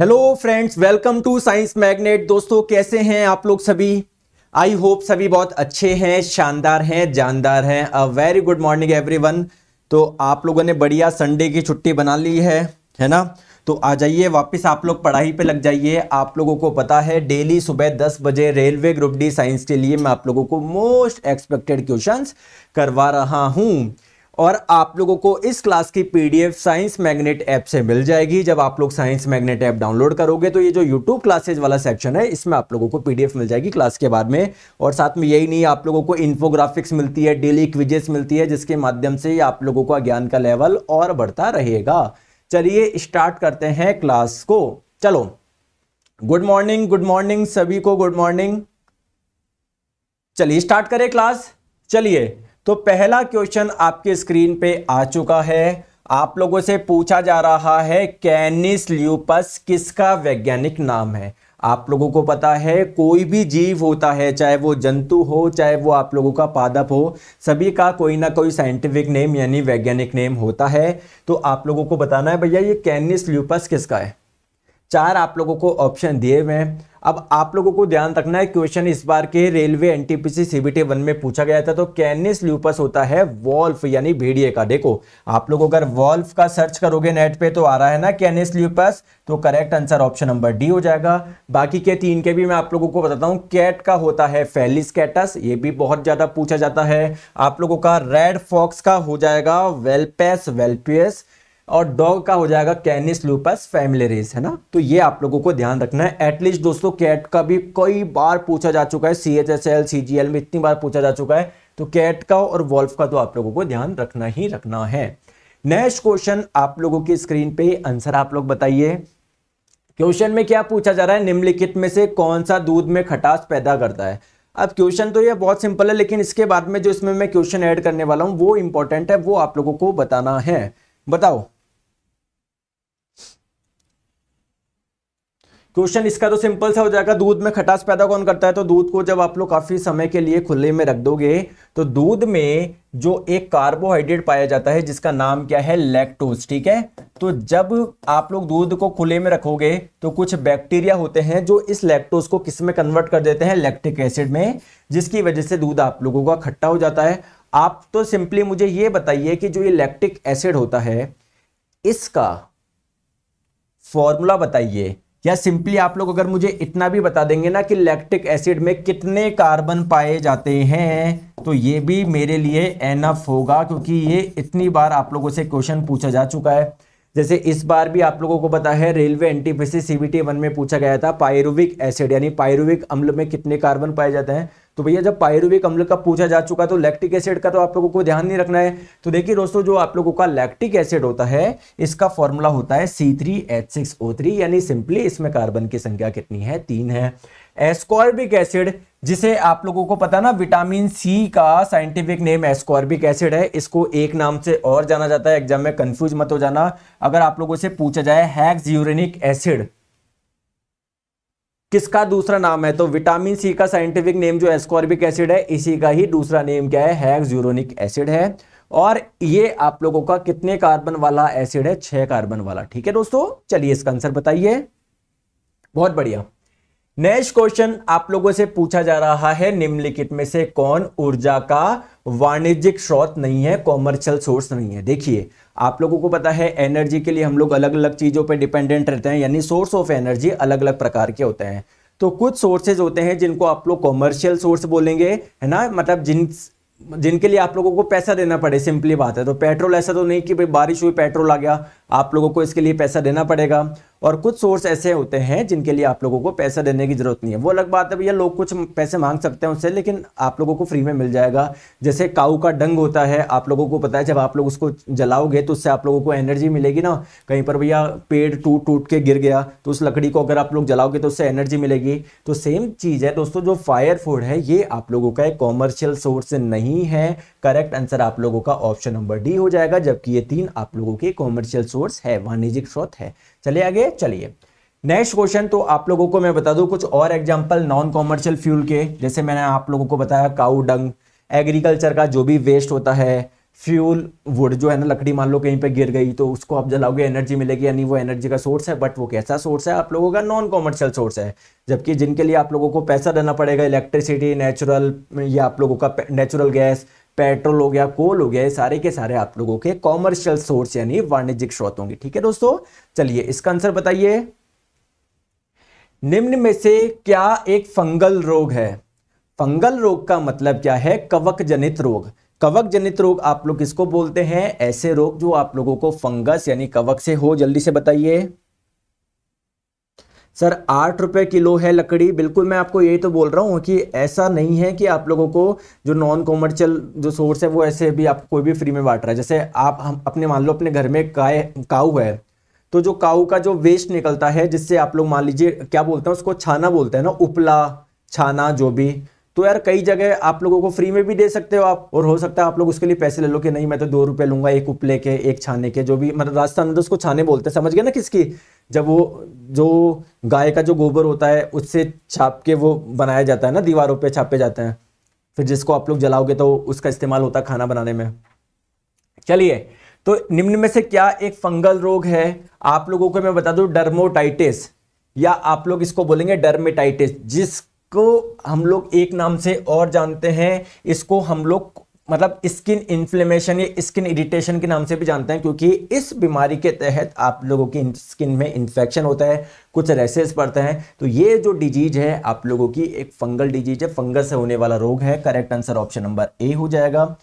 hello friends welcome to Science Magnet दोस्तों कैसे हैं आप लोग सभी आई होप सभी बहुत अच्छे हैं शानदार हैं जानदार हैं a very good morning everyone तो आप लोगों ने बढ़िया संडे की छुट्टी बना ली है है ना तो आ जाइए वापस आप लोग पढ़ाई पे लग जाइए आप लोगों को पता है डेली सुबह दस बजे रेलवे ग्रुप डी साइंस के लिए मैं आप लोगों को मोस्ट एक्सपेक्टेड क्वेश्चंस करवा रहा हूँ और आप लोगों को इस क्लास की पीडीएफ साइंस मैग्नेट ऐप से मिल जाएगी जब आप लोग साइंस मैग्नेट ऐप डाउनलोड करोगे तो ये जो यूट्यूब क्लासेज वाला सेक्शन है इसमें आप लोगों को पीडीएफ मिल जाएगी क्लास के बाद में और साथ में यही नहीं आप लोगों को इन्फोग्राफिक्स मिलती है डेली क्विजेस मिलती है जिसके माध्यम से आप लोगों का ज्ञान का लेवल और बढ़ता रहेगा चलिए स्टार्ट करते हैं क्लास को चलो गुड मॉर्निंग गुड मॉर्निंग सभी को गुड मॉर्निंग चलिए स्टार्ट करें क्लास चलिए तो पहला क्वेश्चन आपके स्क्रीन पे आ चुका है आप लोगों से पूछा जा रहा है कैनिस ल्यूपस किसका वैज्ञानिक नाम है आप लोगों को पता है कोई भी जीव होता है चाहे वो जंतु हो चाहे वो आप लोगों का पादप हो सभी का कोई ना कोई साइंटिफिक नेम यानी वैज्ञानिक नेम होता है तो आप लोगों को बताना है भैया ये कैनिस ल्यूपस किसका है चार आप लोगों को ऑप्शन दिए हुए हैं अब आप लोगों को ध्यान रखना है क्वेश्चन इस बार के रेलवे एनटीपीसी सीबीटी वन में पूछा गया था तो कैनिस ल्यूपस होता है वॉल्फ यानी भेड़िए का देखो आप लोग अगर वॉल्फ का सर्च करोगे नेट पे तो आ रहा है ना कैनिस ल्यूपस तो correct answer option number D हो जाएगा बाकी के तीन के भी मैं आप लोगों को बताता हूँ कैट का होता है फेलिस कैटस ये भी बहुत ज़्यादा पूछा जाता है आप लोगों का रेड फॉक्स का हो जाएगा वेल्पेस वेल्पियस और डॉग का हो जाएगा कैनिस लूपस रेस है ना तो ये आप लोगों को ध्यान रखना है एटलीस्ट दोस्तों कैट का भी कई बार पूछा जा चुका है C H S L C G L में इतनी बार पूछा जा चुका है तो कैट का और वॉल्फ का तो आप लोगों को ध्यान रखना ही रखना है नेक्स्ट क्वेश्चन आप लोगों की स्क्रीन पे आंसर आप लोग बताइए क्वेश्चन में क्या पूछा जा रहा है निम्नलिखित में से कौन सा दूध में खटास पैदा करता है अब क्वेश्चन तो ये बहुत सिंपल है लेकिन इसके बाद में जो इसमें मैं क्वेश्चन ऐड करने वाला हूँ वो इंपॉर्टेंट है वो आप लोगों को बताना है बताओ क्वेश्चन इसका तो सिंपल सा हो जाएगा दूध में खटास पैदा कौन करता है तो दूध को जब आप लोग काफ़ी समय के लिए खुले में रख दोगे तो दूध में जो एक कार्बोहाइड्रेट पाया जाता है जिसका नाम क्या है लैक्टोज ठीक है तो जब आप लोग दूध को खुले में रखोगे तो कुछ बैक्टीरिया होते हैं जो इस लैक्टोज को किस में कन्वर्ट कर देते हैं लैक्टिक एसिड में जिसकी वजह से दूध आप लोगों का खट्टा हो जाता है आप तो सिंपली मुझे ये बताइए कि जो ये लैक्टिक एसिड होता है इसका फॉर्मूला बताइए या सिंपली आप लोग अगर मुझे इतना भी बता देंगे ना कि लैक्टिक एसिड में कितने कार्बन पाए जाते हैं तो ये भी मेरे लिए एनफ होगा क्योंकि ये इतनी बार आप लोगों से क्वेश्चन पूछा जा चुका है जैसे इस बार भी आप लोगों को पता है रेलवे एनटीपीसी सीबीटी वन में पूछा गया था पायरुविक एसिड यानी पायरुविक अम्ल में कितने कार्बन पाए जाते हैं तो भैया जब पायरुविक अम्ल का पूछा जा चुका तो लैक्टिक एसिड का तो आप लोगों को ध्यान नहीं रखना है तो देखिए दोस्तों जो आप लोगों का लैक्टिक एसिड होता है इसका फॉर्मूला होता है C three H six O three यानी सिंपली इसमें कार्बन की संख्या कितनी है तीन है एस्कॉर्बिक एसिड जिसे आप लोगों को पता ना विटामिन सी का साइंटिफिक नेम एस्कॉर्बिक एसिड है इसको एक नाम से और जाना जाता है एग्जाम में कंफ्यूज मत हो जाना अगर आप लोगों से पूछा जाए हैक्स यूरेनिक एसिड किसका दूसरा नाम है तो विटामिन सी का साइंटिफिक नेम जो एस्कॉर्बिक एसिड है इसी का ही दूसरा नेम क्या है हैक्स यूरोनिक एसिड है और ये आप लोगों का कितने कार्बन वाला एसिड है छह कार्बन वाला ठीक है दोस्तों चलिए इसका आंसर बताइए बहुत बढ़िया नेक्स्ट क्वेश्चन आप लोगों से पूछा जा रहा है निम्नलिखित में से कौन ऊर्जा का वाणिज्यिक स्रोत नहीं है कॉमर्शियल सोर्स नहीं है देखिए आप लोगों को पता है एनर्जी के लिए हम लोग अलग अलग चीज़ों पर डिपेंडेंट रहते हैं यानी सोर्स ऑफ एनर्जी अलग अलग प्रकार के होते हैं तो कुछ सोर्सेज होते हैं जिनको आप लोग कॉमर्शियल सोर्स बोलेंगे है ना मतलब जिन जिनके लिए आप लोगों को पैसा देना पड़े सिंपली बात है तो पेट्रोल ऐसा तो नहीं कि भाई बारिश हुई पेट्रोल आ गया आप लोगों को इसके लिए पैसा देना पड़ेगा और कुछ सोर्स ऐसे होते हैं जिनके लिए आप लोगों को पैसा देने की ज़रूरत नहीं है वो अलग बात है भैया लोग कुछ पैसे मांग सकते हैं उससे लेकिन आप लोगों को फ्री में मिल जाएगा जैसे काऊ का डंग होता है आप लोगों को पता है जब आप लोग उसको जलाओगे तो उससे आप लोगों को एनर्जी मिलेगी ना कहीं पर भैया पेड़ टूट टूट के गिर गया तो उस लकड़ी को अगर आप लोग जलाओगे तो उससे एनर्जी मिलेगी तो सेम चीज़ है दोस्तों जो फायर फूड है ये आप लोगों का एक कॉमर्शियल सोर्स नहीं है करेक्ट आंसर आप लोगों का ऑप्शन नंबर डी हो जाएगा जबकि ये तीन आप लोगों के कॉमर्शियल सोर्स है वाणिज्यिक स्रोत है चलिए आगे चलिए नेक्स्ट क्वेश्चन तो आप लोगों को मैं बता दूं कुछ और एग्जांपल नॉन कॉमर्शियल फ्यूल के जैसे मैंने आप लोगों को बताया काऊ डंग एग्रीकल्चर का जो भी वेस्ट होता है फ्यूल वुड जो है ना लकड़ी मान लो कहीं पे गिर गई तो उसको आप जलाओगे एनर्जी मिलेगी यानी वो एनर्जी का सोर्स है बट वो कैसा सोर्स है आप लोगों का नॉन कॉमर्शियल सोर्स है जबकि जिनके लिए आप लोगों को पैसा देना पड़ेगा इलेक्ट्रिसिटी नेचुरल या आप लोगों का नेचुरल गैस पेट्रोल हो गया कोल हो गया ये सारे के सारे आप लोगों के कॉमर्शियल सोर्स यानी वाणिज्यिक स्रोत होंगे ठीक है दोस्तों चलिए इसका आंसर बताइए निम्न में से क्या एक फंगल रोग है फंगल रोग का मतलब क्या है कवक जनित रोग कवक जनित रोग आप लोग किसको बोलते हैं ऐसे रोग जो आप लोगों को फंगस यानी कवक से हो जल्दी से बताइए सर आठ रुपये किलो है लकड़ी बिल्कुल मैं आपको यही तो बोल रहा हूँ कि ऐसा नहीं है कि आप लोगों को जो नॉन कॉमर्शियल जो सोर्स है वो ऐसे भी आप कोई भी फ्री में बांट रहा है जैसे आप हम अपने मान लो अपने घर में काय काऊ है तो जो काऊ का जो वेस्ट निकलता है जिससे आप लोग मान लीजिए क्या बोलते हैं उसको छाना बोलते हैं ना उपला छाना जो भी तो यार कई जगह आप लोगों को फ्री में भी दे सकते हो आप और हो सकता है आप लोग उसके लिए पैसे ले लो कि नहीं मैं तो दो रुपए लूंगा एक उपले के एक छाने के जो भी मतलब राजस्थान में तो उसको छाने बोलते हैं समझ गए ना किसकी जब वो जो गाय का जो गोबर होता है उससे छाप के वो बनाया जाता है ना दीवारों पर छापे जाते हैं फिर जिसको आप लोग जलाओगे तो उसका इस्तेमाल होता है खाना बनाने में चलिए तो निम्न में से क्या एक फंगल रोग है आप लोगों को मैं बता दूं डर्मोटाइटिस या आप लोग इसको बोलेंगे डर्मेटाइटिस जिस को हम लोग एक नाम से और जानते हैं इसको हम लोग मतलब स्किन इन्फ्लेमेशन या स्किन इरिटेशन के नाम से भी जानते हैं क्योंकि इस बीमारी के तहत आप लोगों की स्किन में इन्फेक्शन होता है कुछ रेसेस पड़ते हैं तो ये जो डिजीज है आप लोगों की एक फंगल डिजीज है फंगस से होने वाला रोग है correct answer option number A हो जाएगा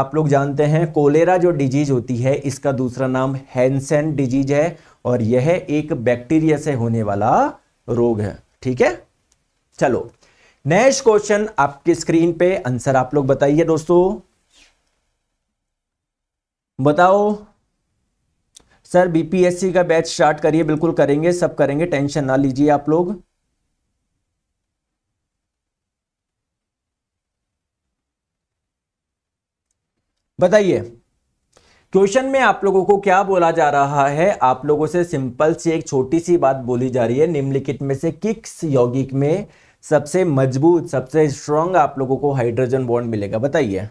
आप लोग जानते हैं कोलेरा जो डिजीज होती है इसका दूसरा नाम हैंसन डिजीज है और यह एक बैक्टीरिया से होने वाला रोग है ठीक है चलो नेक्स्ट क्वेश्चन आपकी स्क्रीन पे आंसर आप लोग बताइए दोस्तों बताओ सर बीपीएससी का बैच स्टार्ट करिए बिल्कुल करेंगे सब करेंगे टेंशन ना लीजिए आप लोग बताइए क्वेश्चन में आप लोगों को क्या बोला जा रहा है आप लोगों से सिंपल सी एक छोटी सी बात बोली जा रही है निम्नलिखित में से किस यौगिक में सबसे मजबूत सबसे स्ट्रांग आप लोगों को हाइड्रोजन बॉन्ड मिलेगा बताइए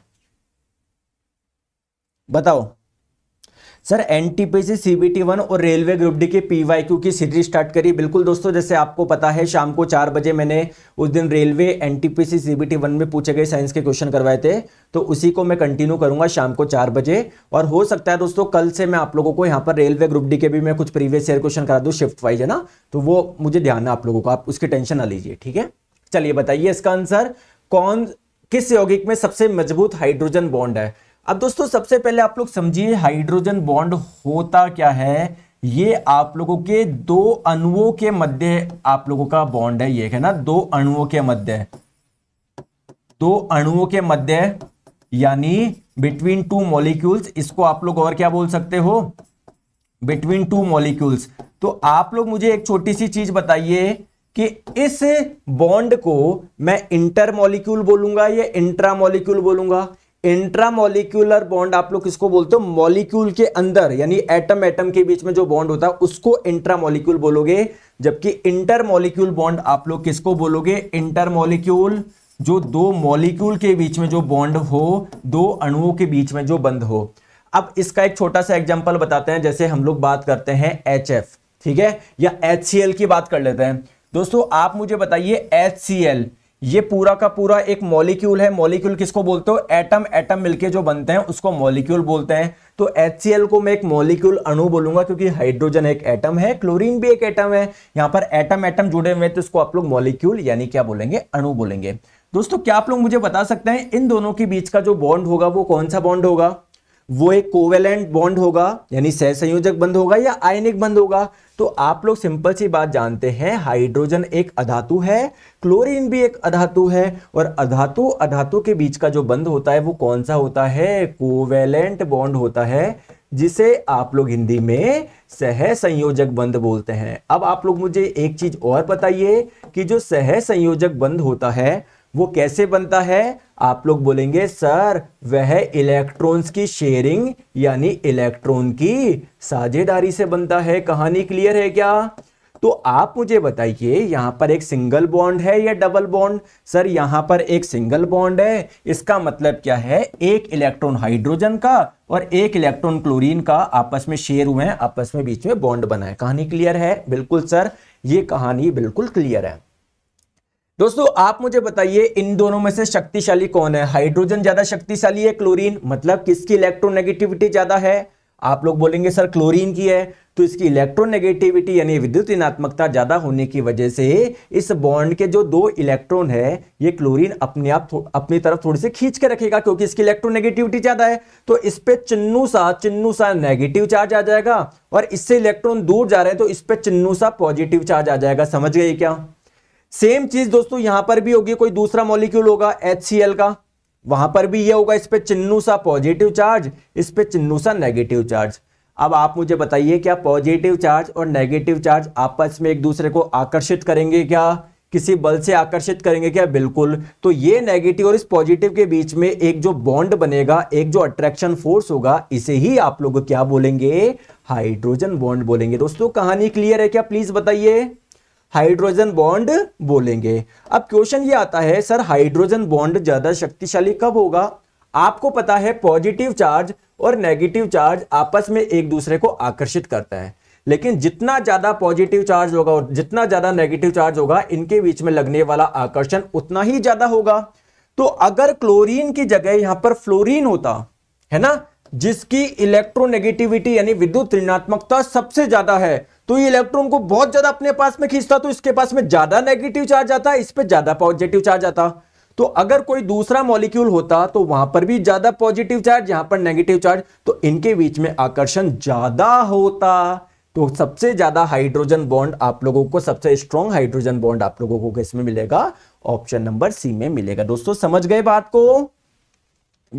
बताओ सर एनटीपीसी सीबीटी वन और रेलवे ग्रुप डी के पी वाई क्यू की सीरीज स्टार्ट करी बिल्कुल दोस्तों जैसे आपको पता है शाम को चार बजे मैंने उस दिन रेलवे एनटीपीसी सीबीटी वन में पूछे गए साइंस के क्वेश्चन करवाए थे तो उसी को मैं कंटिन्यू करूंगा शाम को चार बजे और हो सकता है दोस्तों कल से मैं आप लोगों को यहाँ पर रेलवे ग्रुप डी के भी मैं कुछ प्रीवियस ईयर क्वेश्चन करा दूँ शिफ्ट वाइज है ना तो वो मुझे ध्यान है आप लोगों को आप उसकी टेंशन ना लीजिए ठीक है चलिए बताइए इसका आंसर कौन किस यौगिक में सबसे मजबूत हाइड्रोजन बॉन्ड है अब दोस्तों सबसे पहले आप लोग समझिए हाइड्रोजन बॉन्ड होता क्या है ये आप लोगों के दो अणुओं के मध्य आप लोगों का बॉन्ड है ये है ना दो अणुओं के मध्य दो अणुओं के मध्य यानी बिटवीन टू मॉलिक्यूल्स इसको आप लोग और क्या बोल सकते हो बिटवीन टू मॉलिक्यूल्स तो आप लोग मुझे एक छोटी सी चीज बताइए कि इस बॉन्ड को मैं इंटर मॉलिक्यूल बोलूंगा या इंट्रा मॉलिक्यूल बोलूंगा इंट्रामोलिक्यूलर बॉन्ड आप लोग किसको बोलते हो मॉलिक्यूल के अंदर यानी एटम एटम के बीच में जो बॉन्ड होता है उसको इंट्रामोलिक्यूल बोलोगे जबकि इंटरमोलिक्यूल बॉन्ड आप लोग किसको बोलोगे इंटरमोलिक्यूल जो दो मॉलिक्यूल के बीच में जो बॉन्ड हो दो अणुओं के बीच में जो बंद हो अब इसका एक छोटा सा एग्जाम्पल बताते हैं जैसे हम लोग बात करते हैं एच ठीक है या एच की बात कर लेते हैं दोस्तों आप मुझे बताइए एच ये पूरा का पूरा एक मॉलिक्यूल है मॉलिक्यूल किसको बोलते हो एटम एटम मिलके जो बनते हैं उसको मॉलिक्यूल बोलते हैं तो एच को मैं एक मॉलिक्यूल अणु बोलूंगा क्योंकि हाइड्रोजन एक एटम है क्लोरीन भी एक एटम है यहां पर एटम एटम जुड़े हुए हैं तो इसको आप लोग मॉलिक्यूल यानी क्या बोलेंगे अणु बोलेंगे दोस्तों क्या आप लोग मुझे बता सकते हैं इन दोनों के बीच का जो बॉन्ड होगा वो कौन सा बॉन्ड होगा वो एक कोवेलेंट बॉन्ड होगा यानी सह संयोजक बंद होगा या आयनिक बंद होगा तो आप लोग सिंपल सी बात जानते हैं हाइड्रोजन एक अधातु है क्लोरीन भी एक अधातु है और अधातु अधातु के बीच का जो बंद होता है वो कौन सा होता है कोवेलेंट बॉन्ड होता है जिसे आप लोग हिंदी में सह संयोजक बंद बोलते हैं अब आप लोग मुझे एक चीज और बताइए कि जो सह संयोजक बंद होता है वो कैसे बनता है आप लोग बोलेंगे सर वह इलेक्ट्रॉन्स की शेयरिंग यानी इलेक्ट्रॉन की साझेदारी से बनता है कहानी क्लियर है क्या तो आप मुझे बताइए यहाँ पर एक सिंगल बॉन्ड है या डबल बॉन्ड सर यहां पर एक सिंगल बॉन्ड है इसका मतलब क्या है एक इलेक्ट्रॉन हाइड्रोजन का और एक इलेक्ट्रॉन क्लोरीन का आपस में शेयर हुए हैं आपस में बीच में बॉन्ड बना है कहानी क्लियर है बिल्कुल सर ये कहानी बिल्कुल क्लियर है दोस्तों आप मुझे बताइए इन दोनों में से शक्तिशाली कौन है हाइड्रोजन ज्यादा शक्तिशाली है क्लोरीन मतलब किसकी इलेक्ट्रोनेगेटिविटी ज्यादा है आप लोग बोलेंगे सर क्लोरीन की है तो इसकी इलेक्ट्रोनेगेटिविटी यानी विद्युत ऋणात्मकता ज़्यादा होने की वजह से इस बॉन्ड के जो दो इलेक्ट्रॉन है ये क्लोरीन अपने आप अपनी तरफ थोड़ी सी खींच के रखेगा क्योंकि इसकी इलेक्ट्रोनेगेटिविटी ज़्यादा है तो इस पर चिन्नू सा चिन्नू सा नेगेटिव चार्ज आ जाएगा और इससे इलेक्ट्रॉन दूर जा रहे हैं तो इस पर चिन्नू सा पॉजिटिव चार्ज आ जाएगा समझ गए क्या सेम चीज दोस्तों यहां पर भी होगी कोई दूसरा मॉलिक्यूल होगा एच का वहां पर भी ये होगा इस पर चिन्नू सा पॉजिटिव चार्ज इस पर चिन्नू सा नेगेटिव चार्ज अब आप मुझे बताइए क्या पॉजिटिव चार्ज और नेगेटिव चार्ज आपस में एक दूसरे को आकर्षित करेंगे क्या किसी बल से आकर्षित करेंगे क्या बिल्कुल तो ये नेगेटिव और इस पॉजिटिव के बीच में एक जो बॉन्ड बनेगा एक जो अट्रैक्शन फोर्स होगा इसे ही आप लोग क्या बोलेंगे हाइड्रोजन बॉन्ड बोलेंगे दोस्तों कहानी क्लियर है क्या प्लीज बताइए हाइड्रोजन बॉन्ड बोलेंगे अब क्वेश्चन ये आता है सर हाइड्रोजन बॉन्ड ज्यादा शक्तिशाली कब होगा आपको पता है पॉजिटिव चार्ज और नेगेटिव चार्ज आपस में एक दूसरे को आकर्षित करता है लेकिन जितना ज्यादा पॉजिटिव चार्ज होगा और जितना ज्यादा नेगेटिव चार्ज होगा इनके बीच में लगने वाला आकर्षण उतना ही ज्यादा होगा तो अगर क्लोरीन की जगह यहां पर फ्लोरीन होता है ना जिसकी इलेक्ट्रोनेगेटिविटी यानी विद्युत ऋणात्मकता सबसे ज्यादा है तो ये इलेक्ट्रॉन को बहुत ज्यादा अपने पास में खींचता तो इसके पास में ज्यादा नेगेटिव चार्ज आता इस पर ज्यादा पॉजिटिव चार्ज आता तो अगर कोई दूसरा मॉलिक्यूल होता तो वहां पर भी ज्यादा पॉजिटिव चार्ज यहां पर नेगेटिव चार्ज तो इनके बीच में आकर्षण ज्यादा होता तो सबसे ज्यादा हाइड्रोजन बॉन्ड आप लोगों को सबसे स्ट्रॉन्ग हाइड्रोजन बॉन्ड आप लोगों को किसमें मिलेगा ऑप्शन नंबर सी में मिलेगा दोस्तों समझ गए बात को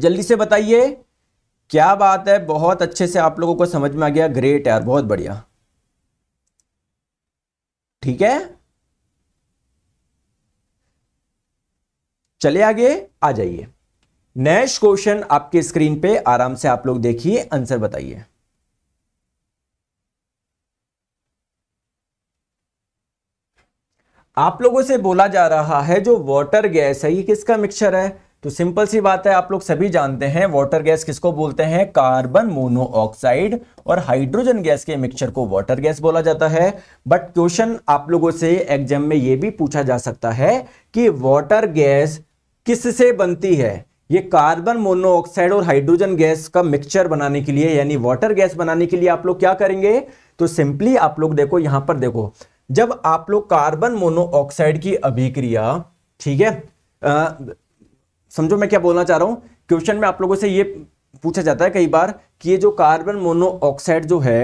जल्दी से बताइए क्या बात है बहुत अच्छे से आप लोगों को समझ में आ गया ग्रेट यार बहुत बढ़िया ठीक है चले आगे आ जाइए नेक्स्ट क्वेश्चन आपके स्क्रीन पे आराम से आप लोग देखिए आंसर बताइए आप लोगों से बोला जा रहा है जो वाटर गैस है ये किसका मिक्सचर है तो सिंपल सी बात है आप लोग सभी जानते हैं वाटर गैस किसको बोलते हैं कार्बन मोनोऑक्साइड और हाइड्रोजन गैस के मिक्सचर को वाटर गैस बोला जाता है बट क्वेश्चन आप लोगों से एग्जाम में यह भी पूछा जा सकता है कि वाटर गैस किससे बनती है ये कार्बन मोनोऑक्साइड और हाइड्रोजन गैस का मिक्सचर बनाने के लिए यानी वाटर गैस बनाने के लिए आप लोग क्या करेंगे तो सिंपली आप लोग देखो यहां पर देखो जब आप लोग कार्बन मोनोऑक्साइड की अभिक्रिया ठीक है समझो मैं क्या बोलना चाह रहा हूँ क्वेश्चन में आप लोगों से ये पूछा जाता है कई बार कि ये जो कार्बन मोनोऑक्साइड जो है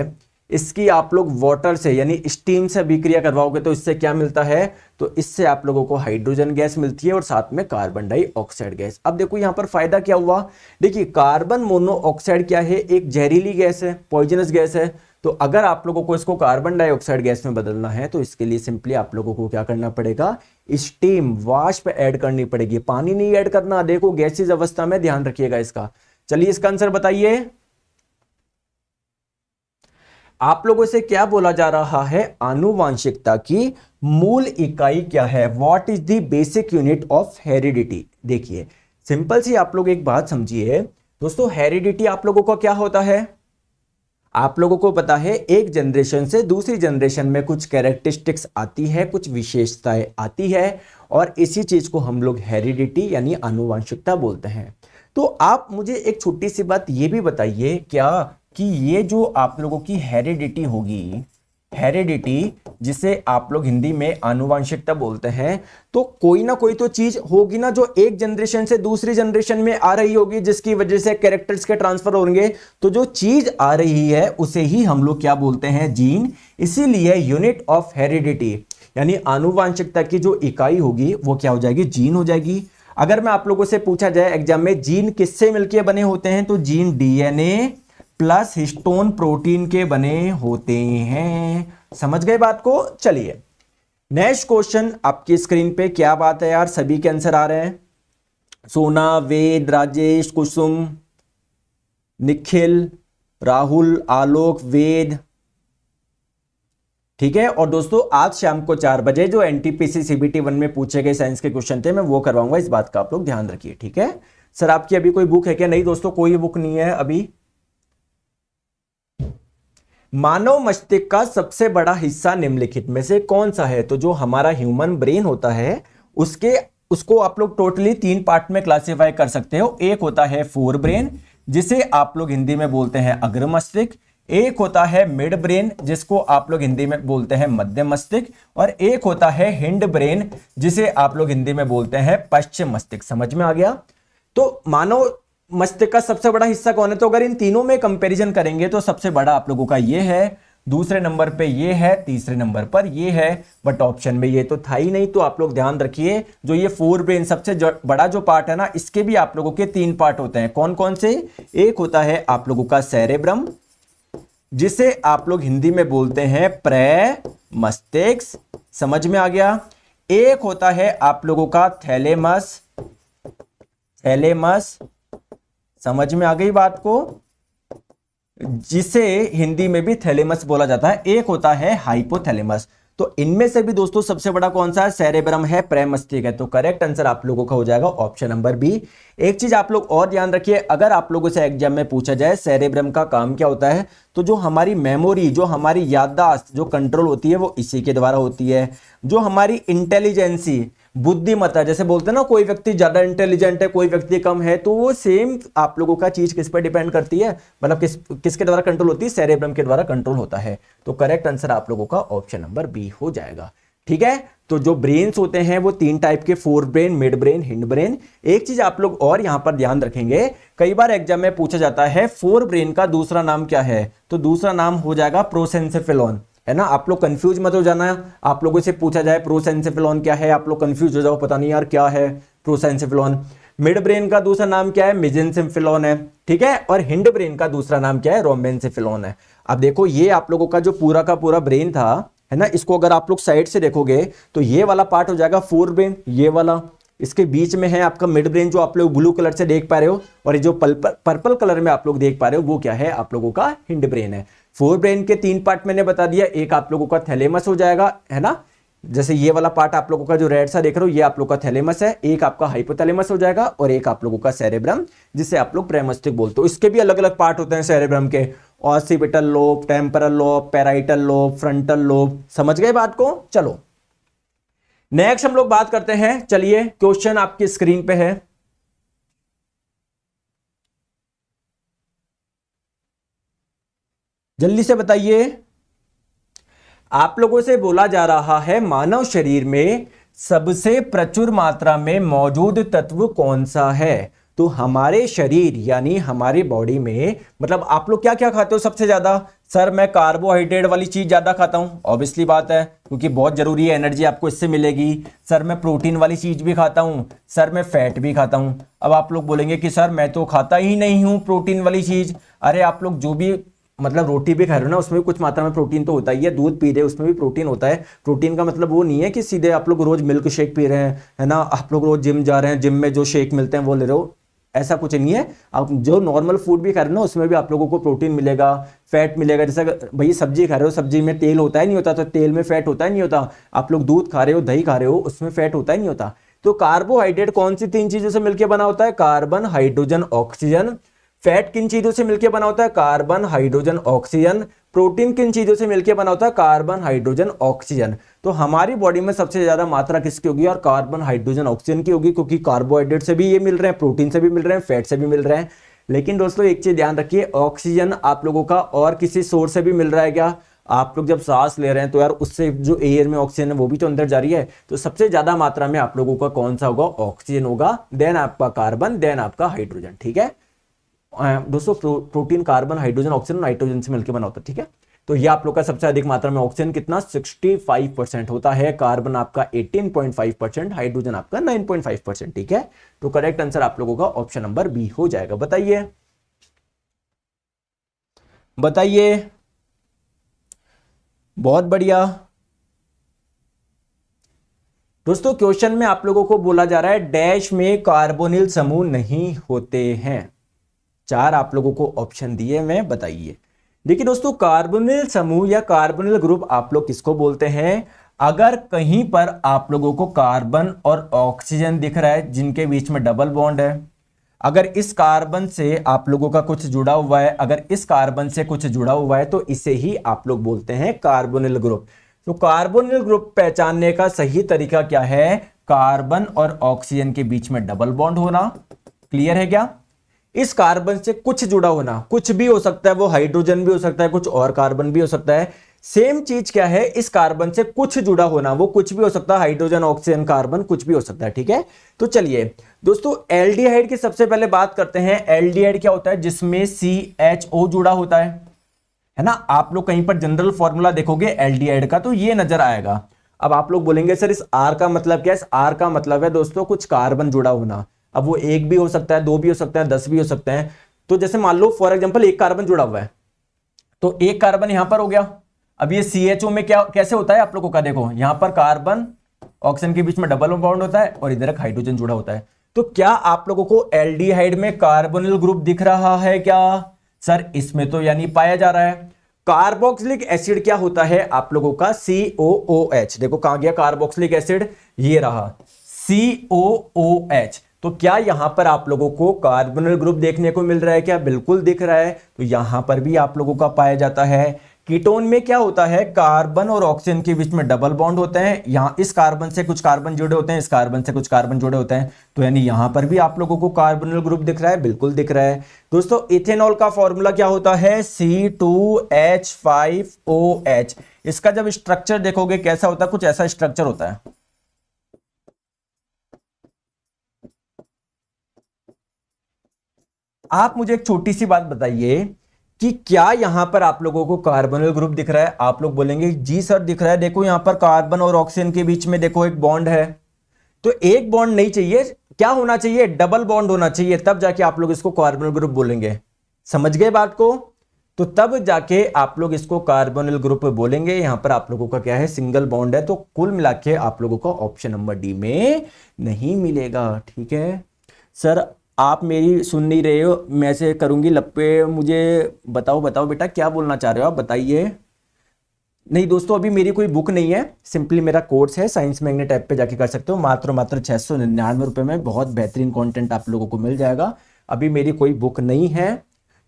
इसकी आप लोग वाटर से यानी स्टीम से अभिक्रिया करवाओगे तो इससे क्या मिलता है तो इससे आप लोगों को हाइड्रोजन गैस मिलती है और साथ में कार्बन डाइऑक्साइड गैस अब देखो यहाँ पर फायदा क्या हुआ देखिए कार्बन मोनोऑक्साइड क्या है एक जहरीली गैस है पॉइजनस गैस है तो अगर आप लोगों को इसको कार्बन डाइऑक्साइड गैस में बदलना है तो इसके लिए सिंपली आप लोगों को क्या करना पड़ेगा स्टीम वाष्प ऐड करनी पड़ेगी पानी नहीं ऐड करना देखो गैसीज अवस्था में ध्यान रखिएगा इसका चलिए इसका आंसर बताइए आप लोगों से क्या बोला जा रहा है आनुवांशिकता की मूल इकाई क्या है what is the basic unit of heredity देखिए सिंपल सी आप लोग एक बात समझिए दोस्तों हेरिडिटी आप लोगों का क्या होता है आप लोगों को पता है एक जनरेशन से दूसरी जनरेशन में कुछ कैरेक्टरिस्टिक्स आती है कुछ विशेषताएं आती है और इसी चीज़ को हम लोग हेरिडिटी यानी आनुवंशिकता बोलते हैं तो आप मुझे एक छोटी सी बात ये भी बताइए क्या कि ये जो आप लोगों की हेरिडिटी होगी हेरिडिटी जिसे आप लोग हिंदी में आनुवांशिकता बोलते हैं तो कोई ना कोई तो चीज होगी ना जो एक जनरेशन से दूसरी जनरेशन में आ रही होगी जिसकी वजह से कैरेक्टर्स के ट्रांसफर होंगे तो जो चीज आ रही है उसे ही हम लोग क्या बोलते हैं जीन इसीलिए यूनिट ऑफ हेरिडिटी यानी आनुवांशिकता की जो इकाई होगी वो क्या हो जाएगी जीन हो जाएगी अगर मैं आप लोगों से पूछा जाए एग्जाम में जीन किससे मिलकर बने होते हैं तो gene DNA plus histone protein के बने होते हैं समझ गए बात को चलिए नेक्स्ट क्वेश्चन आपकी स्क्रीन पे क्या बात है यार सभी के आंसर आ रहे हैं सोना वेद राजेश कुसुम निखिल राहुल आलोक वेद ठीक है और दोस्तों आज शाम को चार बजे जो एनटीपीसी सीबीटी वन में पूछे गए साइंस के क्वेश्चन थे मैं वो करवाऊंगा इस बात का आप लोग ध्यान रखिए ठीक है सर आपकी अभी कोई बुक है क्या नहीं दोस्तों कोई बुक नहीं है अभी मानव मस्तिष्क का सबसे बड़ा हिस्सा निम्नलिखित में से कौन सा है तो जो हमारा ह्यूमन ब्रेन होता है उसके उसको आप लोग टोटली तीन पार्ट में क्लासिफाई कर सकते हो एक होता है फोर ब्रेन जिसे आप लोग हिंदी में बोलते हैं अग्र मस्तिष्क एक होता है मिड ब्रेन जिसको आप लोग हिंदी में बोलते हैं मध्य मस्तिष्क और एक होता है हिंड ब्रेन जिसे आप लोग हिंदी में बोलते हैं पश्चिम मस्तिष्क समझ में आ गया तो मानव मस्तिष्क का सबसे बड़ा हिस्सा कौन है तो अगर इन तीनों में कंपेरिजन करेंगे तो सबसे बड़ा आप लोगों का ये है दूसरे नंबर पे ये है तीसरे नंबर पर ये है बट ऑप्शन में ये तो था ही नहीं तो आप लोग ध्यान रखिए जो ये फोर ब्रेन सबसे बड़ा जो पार्ट है ना इसके भी आप लोगों के तीन पार्ट होते हैं कौन कौन से एक होता है आप लोगों का सेरेब्रम जिसे आप लोग हिंदी में बोलते हैं प्रे मस्तिष्क समझ में आ गया एक होता है आप लोगों का थैलेमस थैलेमस समझ में आ गई बात को जिसे हिंदी में भी थैलेमस बोला जाता है एक होता है हाइपोथैलेमस तो इनमें से भी दोस्तों सबसे बड़ा कौन सा है सेरेब्रम है प्रेमस्टिक है तो करेक्ट आंसर आप लोगों का हो जाएगा ऑप्शन नंबर बी एक चीज आप लोग और ध्यान रखिए अगर आप लोगों से एग्जाम में पूछा जाए सेरेब्रम का काम क्या होता है तो जो हमारी मेमोरी जो हमारी याददाश्त जो कंट्रोल होती है वो इसी के द्वारा होती है जो हमारी इंटेलिजेंसी बुद्धिमता जैसे बोलते हैं ना कोई व्यक्ति ज़्यादा इंटेलिजेंट है कोई व्यक्ति कम है तो वो सेम आप लोगों का चीज़ किस पर डिपेंड करती है मतलब किस किसके द्वारा कंट्रोल होती है सेरेब्रम के द्वारा कंट्रोल होता है तो करेक्ट आंसर आप लोगों का ऑप्शन नंबर बी हो जाएगा ठीक है तो जो ब्रेन्स होते हैं वो तीन टाइप के forebrain midbrain hindbrain एक चीज आप लोग और यहां पर ध्यान रखेंगे कई बार एग्जाम में पूछा जाता है फोर ब्रेन का दूसरा नाम क्या है तो दूसरा नाम हो जाएगा प्रोसेंसेफिलोन है ना आप लोग कंफ्यूज मत हो जाना आप लोगों से पूछा जाए प्रोसेंसेफिलॉन क्या है आप लोग कंफ्यूज हो जाओ पता नहीं यार क्या है प्रोसेंसेफिलॉन मिड ब्रेन का दूसरा नाम क्या है मिजेंसेफिलॉन है ठीक है और हिंड ब्रेन का दूसरा नाम क्या है रोमेंसेफिलॉन है अब देखो ये आप लोगों का जो पूरा का पूरा ब्रेन था है ना इसको अगर आप लोग साइड से देखोगे तो ये वाला पार्ट हो जाएगा फोर ब्रेन ये वाला इसके बीच में है आपका मिड ब्रेन जो आप लोग ब्लू कलर से देख पा रहे हो और ये जो पर्पल कलर में आप लोग देख पा रहे हो वो क्या है आप लोगों का हिंड ब्रेन है फोर ब्रेन के तीन पार्ट मैंने बता दिया एक आप लोगों का थैलेमस हो जाएगा है ना जैसे ये वाला पार्ट आप लोगों का जो रेड सा देख रहे हो ये आप लोगों का थैलेमस है एक आपका हाइपोथैलेमस हो जाएगा और एक आप लोगों का सेरेब्रम जिसे आप लोग प्रेमस्टिक बोलते हो इसके भी अलग अलग पार्ट होते हैं सेरेब्रम के occipital lobe temporal lobe parietal lobe frontal lobe समझ गए बात को चलो नेक्स्ट हम लोग बात करते हैं चलिए क्वेश्चन आपकी स्क्रीन पे है जल्दी से बताइए आप लोगों से बोला जा रहा है मानव शरीर में सबसे प्रचुर मात्रा में मौजूद तत्व कौन सा है तो हमारे शरीर यानी हमारे बॉडी में मतलब आप लोग क्या क्या खाते हो सबसे ज़्यादा सर मैं कार्बोहाइड्रेट वाली चीज़ ज़्यादा खाता हूँ ऑब्वियसली बात है क्योंकि बहुत ज़रूरी है एनर्जी आपको इससे मिलेगी सर मैं प्रोटीन वाली चीज़ भी खाता हूँ सर मैं फ़ैट भी खाता हूँ अब आप लोग बोलेंगे कि सर मैं तो खाता ही नहीं हूँ प्रोटीन वाली चीज़ अरे आप लोग जो भी मतलब रोटी भी खा रहे हो ना उसमें भी कुछ मात्रा में प्रोटीन तो होता ही है दूध पी रहे हैं उसमें भी प्रोटीन होता है प्रोटीन का मतलब वो नहीं है कि सीधे आप लोग रोज मिल्क शेक पी रहे हैं है ना आप लोग रोज जिम जा रहे हैं जिम में जो शेक मिलते हैं वो ले रहे हो ऐसा कुछ नहीं है आप जो नॉर्मल फूड भी खा रहे हो ना उसमें भी आप लोगों को प्रोटीन मिलेगा फैट मिलेगा जैसे भैया सब्जी खा रहे हो सब्जी में तेल होता ही नहीं होता तो तेल में फैट होता ही नहीं होता आप लोग दूध खा रहे हो दही खा रहे हो उसमें फैट होता ही नहीं होता तो कार्बोहाइड्रेट कौन सी तीन चीजों से मिलकर बना होता है कार्बन हाइड्रोजन ऑक्सीजन फैट किन चीजों से मिलकर बना होता है कार्बन हाइड्रोजन ऑक्सीजन प्रोटीन किन चीजों से मिलकर बना होता है कार्बन हाइड्रोजन ऑक्सीजन तो हमारी बॉडी में सबसे ज्यादा मात्रा किसकी होगी और कार्बन हाइड्रोजन ऑक्सीजन की होगी क्योंकि कार्बोहाइड्रेट से भी ये मिल रहे हैं प्रोटीन से भी मिल रहे हैं फैट से भी मिल रहे हैं लेकिन दोस्तों एक चीज ध्यान रखिए ऑक्सीजन आप लोगों का और किसी सोर्स से भी मिल रहा है क्या आप लोग जब सांस ले रहे हैं तो यार उससे जो एयर में ऑक्सीजन है वो भी तो अंदर जा रही है तो सबसे ज्यादा मात्रा में आप लोगों का कौन सा होगा ऑक्सीजन होगा देन आपका कार्बन देन आपका हाइड्रोजन ठीक है दोस्तों pro, protein carbon hydrogen oxygen nitrogen से मिलकर बना होता ठीक है तो ये आप लोग का सबसे अधिक मात्रा में ऑक्सीजन कितना 65 परसेंट होता है कार्बन आपका 18.5 परसेंट हाइड्रोजन आपका 9.5 परसेंट ठीक है तो करेक्ट आंसर आप लोगों का ऑप्शन नंबर बी हो जाएगा बताइए बताइए बहुत बढ़िया दोस्तों क्वेश्चन में आप लोगों को बोला जा रहा है डैश में कार्बोनिल समूह नहीं होते हैं चार आप लोगों को ऑप्शन दिए हुए बताइए देखिए दोस्तों कार्बोनिल समूह या कार्बोनिल ग्रुप आप लोग किसको बोलते हैं अगर कहीं पर आप लोगों को कार्बन और ऑक्सीजन दिख रहा है जिनके बीच में डबल बॉन्ड है अगर इस कार्बन से आप लोगों का कुछ जुड़ा हुआ है अगर इस कार्बन से कुछ जुड़ा हुआ है तो इसे ही आप लोग बोलते हैं कार्बोनिल ग्रुप तो कार्बोनिल ग्रुप पहचानने का सही तरीका क्या है कार्बन और ऑक्सीजन के बीच में डबल बॉन्ड होना क्लियर है क्या इस कार्बन से कुछ जुड़ा होना कुछ भी हो सकता है वो हाइड्रोजन भी हो सकता है कुछ और कार्बन भी हो सकता है सेम चीज क्या है इस कार्बन से कुछ जुड़ा होना वो कुछ भी हो सकता है हाइड्रोजन ऑक्सीजन कार्बन कुछ भी हो सकता है ठीक है तो चलिए दोस्तों एल्डिहाइड की सबसे पहले बात करते हैं एल्डिहाइड क्या होता है जिसमें सी एच ओ जुड़ा होता है है ना आप लोग कहीं पर जनरल फॉर्मूला देखोगे एल्डिहाइड का तो ये नजर आएगा अब आप लोग बोलेंगे सर इस आर का मतलब क्या है इस आर का मतलब है दोस्तों कुछ कार्बन जुड़ा होना अब वो एक भी हो सकता है दो भी हो सकता है दस भी हो सकते हैं तो जैसे मान लो फॉर एग्जाम्पल एक कार्बन जुड़ा हुआ है तो एक कार्बन यहां पर हो गया अब ये सी एच ओ में क्या कैसे होता है आप लोगों का देखो यहां पर कार्बन ऑक्सीजन के बीच में डबल बाउंड होता है और इधर एक हाइड्रोजन जुड़ा होता है तो क्या आप लोगों को एल्डिहाइड में कार्बोनिल ग्रुप दिख रहा है क्या सर इसमें तो यानी पाया जा रहा है कार्बोक्सिलिक एसिड क्या होता है आप लोगों का सी ओ ओ एच देखो कहा गया कार्बोक्सिलिक एसिड ये रहा सी ओ ओ एच तो क्या यहाँ पर आप लोगों को कार्बोनल ग्रुप देखने को मिल रहा है क्या बिल्कुल दिख रहा है तो यहाँ पर भी आप लोगों का पाया जाता है कीटोन में क्या होता है कार्बन और ऑक्सीजन के बीच में डबल बॉन्ड होते हैं यहाँ इस कार्बन से कुछ कार्बन जुड़े होते हैं इस कार्बन से कुछ कार्बन जुड़े होते हैं तो यानी यहाँ पर भी आप लोगों को कार्बोनल ग्रुप दिख रहा है बिल्कुल दिख रहा है दोस्तों इथेनॉल का फॉर्मूला क्या होता है C two H five O H इसका जब स्ट्रक्चर देखोगे कैसा होता है कुछ ऐसा स्ट्रक्चर होता है आप मुझे एक छोटी सी बात बताइए कि क्या यहां पर आप लोगों को कार्बनल ग्रुप दिख रहा है आप लोग बोलेंगे जी सर दिख रहा है देखो यहां पर कार्बन और ऑक्सीजन के बीच में देखो एक बॉन्ड है तो एक बॉन्ड नहीं चाहिए क्या होना चाहिए डबल बॉन्ड होना चाहिए तब जाके आप लोग इसको कार्बनल ग्रुप बोलेंगे समझ गए बात को तो तब जाके आप लोग इसको कार्बोनल ग्रुप बोलेंगे यहां पर आप लोगों का क्या है सिंगल बॉन्ड है तो कुल मिला आप लोगों को ऑप्शन नंबर डी में नहीं मिलेगा ठीक है सर आप मेरी सुन नहीं रहे हो मैं से करूँगी लप्पे मुझे बताओ बताओ बेटा क्या बोलना चाह रहे हो आप बताइए नहीं दोस्तों अभी मेरी कोई बुक नहीं है सिंपली मेरा कोर्स है साइंस मैग्नेट ऐप पे जाके कर सकते हो मात्र मात्र छः सौ निन्यानवे रुपये में बहुत बेहतरीन कंटेंट आप लोगों को मिल जाएगा अभी मेरी कोई बुक नहीं है